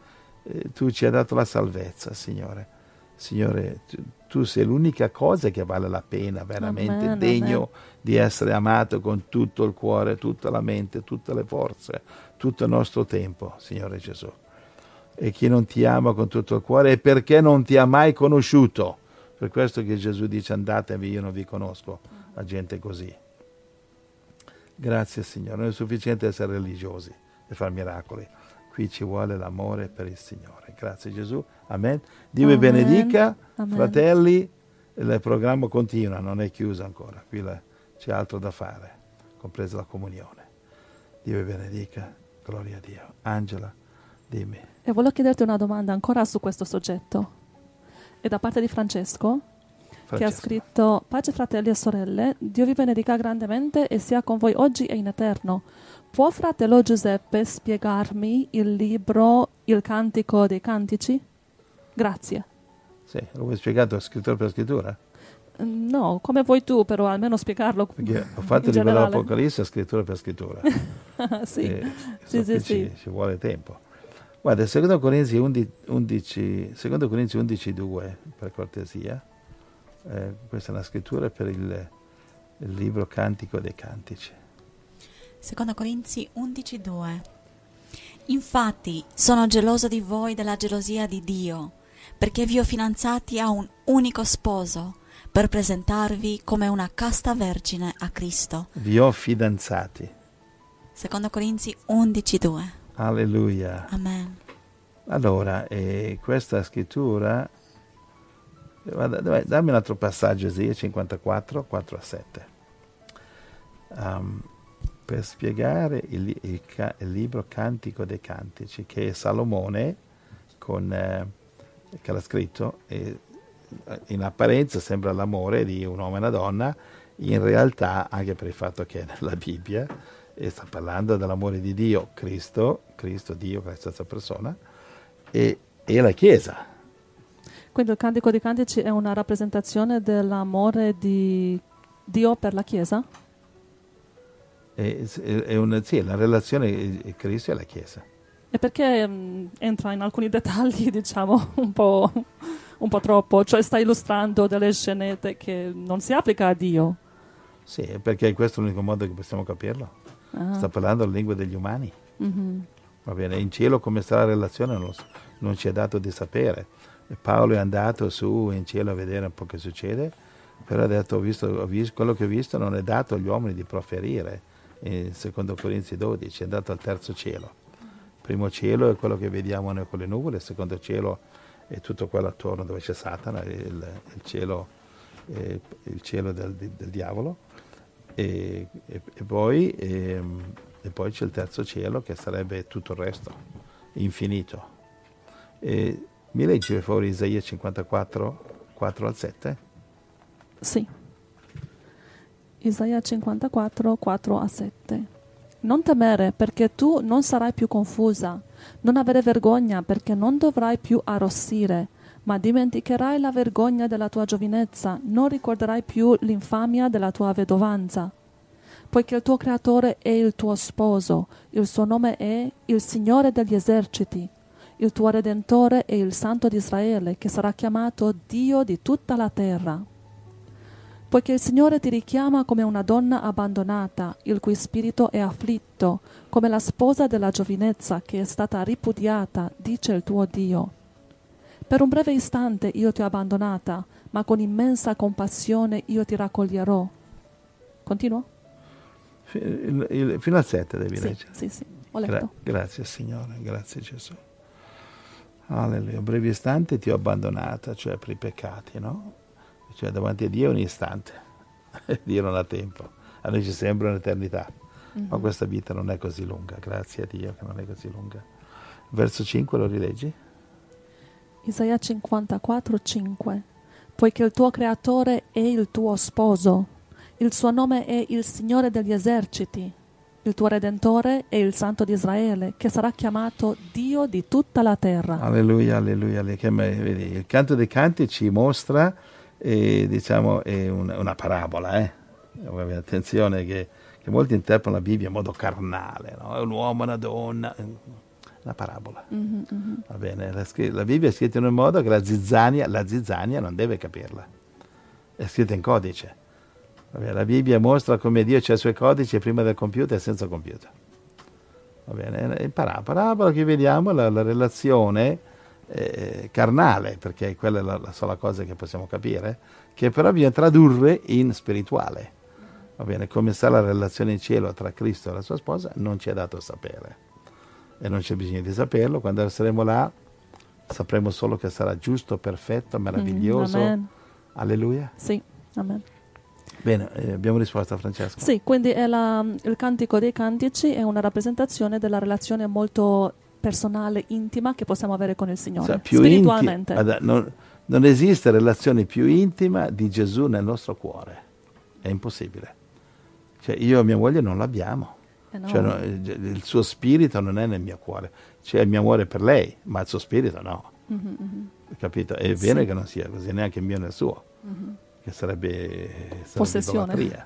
eh, tu ci hai dato la salvezza, Signore. Signore, tu, tu sei l'unica cosa che vale la pena, veramente amen, degno amen. di essere amato con tutto il cuore, tutta la mente, tutte le forze, tutto il nostro tempo, Signore Gesù. E chi non ti ama con tutto il cuore è perché non ti ha mai conosciuto. Per questo che Gesù dice andatevi, io non vi conosco, la gente così. Grazie Signore, non è sufficiente essere religiosi e fare miracoli. Qui ci vuole l'amore per il Signore. Grazie Gesù. Amen. Dio vi benedica, Amen. fratelli. Il programma continua, non è chiuso ancora. Qui la, c'è altro da fare, compresa la comunione. Dio vi benedica. Gloria a Dio. Angela, dimmi. E volevo chiederti una domanda ancora su questo soggetto. È da parte di Francesco Francesco. che ha scritto Pace fratelli e sorelle, Dio vi benedica grandemente e sia con voi oggi e in eterno. Può fratello Giuseppe spiegarmi il libro Il Cantico dei Cantici? Grazie. Sì, lo vuoi spiegato scrittura per scrittura? Mm, no, come vuoi tu, però almeno spiegarlo. Perché ho fatto il libro dell'Apocalisse scrittura per scrittura. sì, e, eh, sì, sì, sì. Ci, ci, vuole tempo. Guarda, secondo Corinzi 11, 11, secondo Corinzi 11, 2, per cortesia eh, questa è la scrittura per il, il libro Cantico dei Cantici. Secondo Corinzi 11.2 Infatti sono geloso di voi della gelosia di Dio, perché vi ho fidanzati a un unico sposo, per presentarvi come una casta vergine a Cristo. Vi ho fidanzati. Secondo Corinzi 11.2 Alleluia. Amen. Allora, eh, questa scrittura Vai, dammi un altro passaggio, Esia 54, 4 a 7. Um, ehm, per spiegare il, il, il, libro Cantico dei Cantici che Salomone con, eh, che l'ha scritto e eh, in apparenza sembra l'amore di un uomo e una donna in realtà anche per il fatto che è nella Bibbia e sta parlando dell'amore di Dio Cristo Cristo Dio, questa persona e, e la Chiesa quindi il Cantico dei Cantici è una rappresentazione dell'amore di Dio per la Chiesa? È, è una, sì, è la relazione Cristo e la Chiesa. E perché mh, mm, entra in alcuni dettagli, diciamo, un po', un po' troppo? Cioè sta illustrando delle scenette che non si applica a Dio. Sì, perché questo è l'unico modo che possiamo capirlo. Ah. Sta parlando la lingua degli umani. Mm-hmm. Va bene, in cielo come sta la relazione non, so, non ci è dato di sapere Paolo è andato su in cielo a vedere un po' che succede, però ha detto ho visto, ho visto, quello che ho visto non è dato agli uomini di proferire, in secondo Corinzi 12, è andato al terzo cielo. Primo cielo è quello che vediamo noi con le nuvole, il secondo cielo è tutto quello attorno dove c'è Satana, il, il cielo, il cielo del, del diavolo, e, e, e, poi, ehm, e, poi, c'è il terzo cielo che sarebbe tutto il resto, infinito. E mi leggi per favore Isaia 54, 4 al 7? Sì. Isaia 54, 4 al 7. Non temere perché tu non sarai più confusa, non avere vergogna perché non dovrai più arrossire, ma dimenticherai la vergogna della tua giovinezza, non ricorderai più l'infamia della tua vedovanza. Poiché il tuo creatore è il tuo sposo, il suo nome è il Signore degli eserciti, il tuo Redentore e il Santo di Israele, che sarà chiamato Dio di tutta la terra. Poiché il Signore ti richiama come una donna abbandonata, il cui spirito è afflitto, come la sposa della giovinezza che è stata ripudiata, dice il tuo Dio. Per un breve istante io ti ho abbandonata, ma con immensa compassione io ti raccoglierò. Continuo? fino al 7 devi sì, leggere. Sì, sì, ho letto. Gra- grazie Signore, grazie Gesù. Alleluia, un breve istante ti ho abbandonata, cioè per i peccati, no? Cioè davanti a Dio è un istante, Dio non ha tempo, a noi ci sembra un'eternità, mm-hmm. ma questa vita non è così lunga, grazie a Dio che non è così lunga. Verso 5 lo rileggi? Isaia 54, 5 Poiché il tuo creatore è il tuo sposo, il suo nome è il Signore degli eserciti il tuo Redentore è il Santo di Israele, che sarà chiamato Dio di tutta la terra. Alleluia, alleluia, alleluia. Il canto dei canti ci mostra, eh, diciamo, è una, una parabola, eh? attenzione che, che, molti interpretano la Bibbia in modo carnale, no? un uomo, una donna, una parabola. Mm-hmm, mm-hmm. Va bene, la, la, Bibbia è scritta in un modo che la zizzania, la zizzania non deve capirla, è scritta in codice Vabbè, la Bibbia mostra come Dio c'è i suoi codici prima del computer e senza computer. Va bene? Eh, in parabola che vediamo la, la relazione eh, carnale, perché quella è la, la sola cosa che possiamo capire, che però viene tradurre in spirituale. Va bene? Come sarà la relazione in cielo tra Cristo e la sua sposa non ci è dato sapere. E non c'è bisogno di saperlo, quando saremo là sapremo solo che sarà giusto, perfetto, mm-hmm, meraviglioso. Mm, Alleluia. Sì, amen. Bene, eh, abbiamo risposto a Francesco. Sì, quindi la, il Cantico dei Cantici è una rappresentazione della relazione molto personale, intima che possiamo avere con il Signore, cioè, spiritualmente. Inti- non, non, esiste relazione più intima di Gesù nel nostro cuore, è impossibile. Cioè, io e mia moglie non l'abbiamo, eh no. cioè, no, eh, il suo spirito non è nel mio cuore, c'è cioè, il mio amore per lei, ma il suo spirito no. Mm-hmm. Capito? È bene sì. che non sia così, neanche il mio nel suo. Mm-hmm che sarebbe, sarebbe possessione. Idolatria.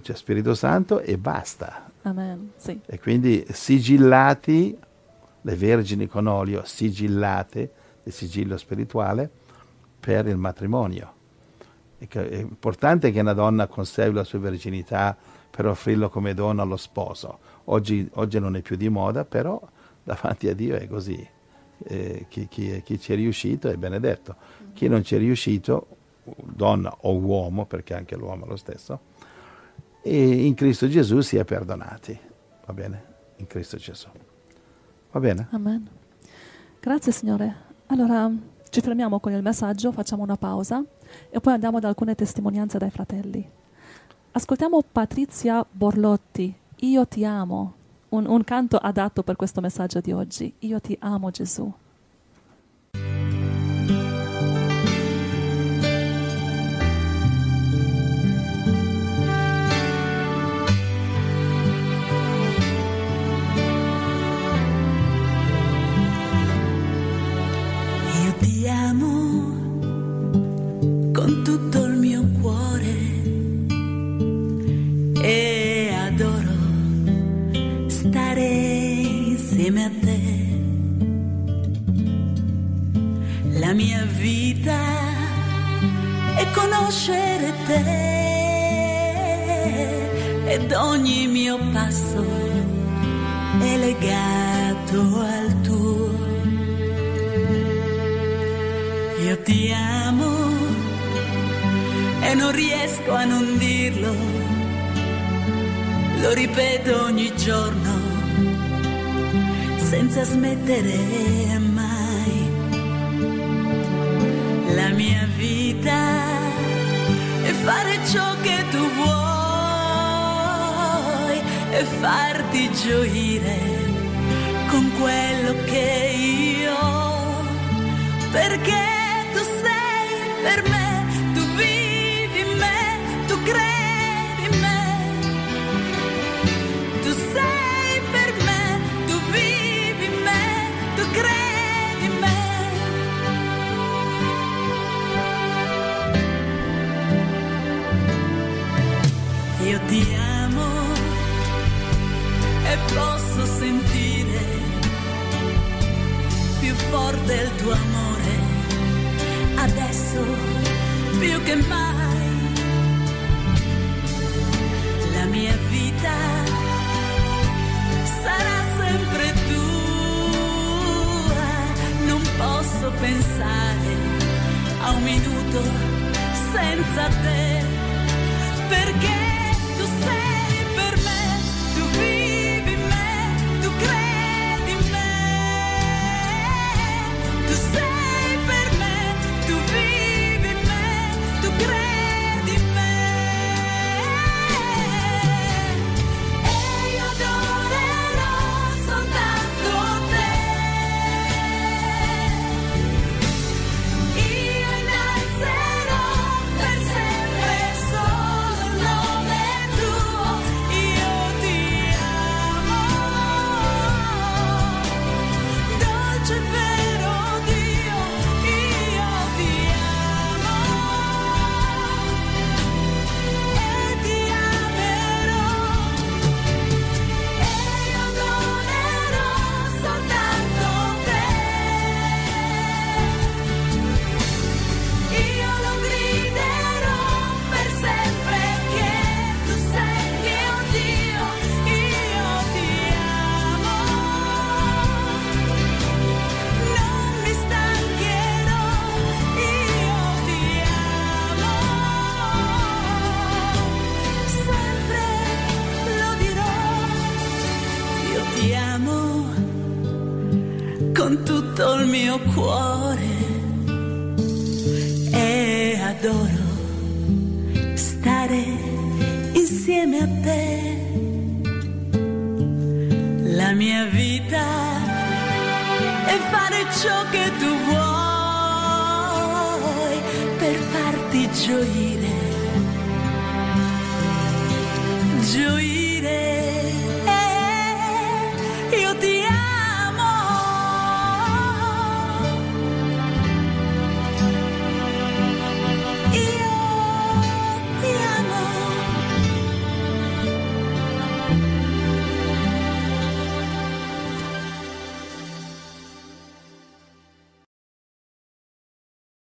C'è Spirito Santo e basta. Amen. Sì. E quindi sigillati, le vergini con olio sigillate, il sigillo spirituale, per il matrimonio. È, importante che una donna conservi la sua verginità per offrirlo come dono allo sposo. Oggi, oggi non è più di moda, però davanti a Dio è così. Eh, chi, chi, chi, ci è riuscito è benedetto, chi non ci è riuscito donna o uomo, perché anche l'uomo è lo stesso, e in Cristo Gesù si è perdonati. Va bene? In Cristo Gesù. Va bene? Amen. Grazie Signore. Allora ci fermiamo con il messaggio, facciamo una pausa e poi andiamo ad alcune testimonianze dai fratelli. Ascoltiamo Patrizia Borlotti, Io ti amo, un, un canto adatto per questo messaggio di oggi. Io ti amo Gesù. insieme a te la mia vita è conoscere te ed ogni mio passo è legato al tuo. Io ti amo e non riesco a non dirlo, lo ripeto ogni giorno senza smettere mai. La mia vita è fare ciò che tu vuoi e farti gioire con quello che io, perché tu sei per me.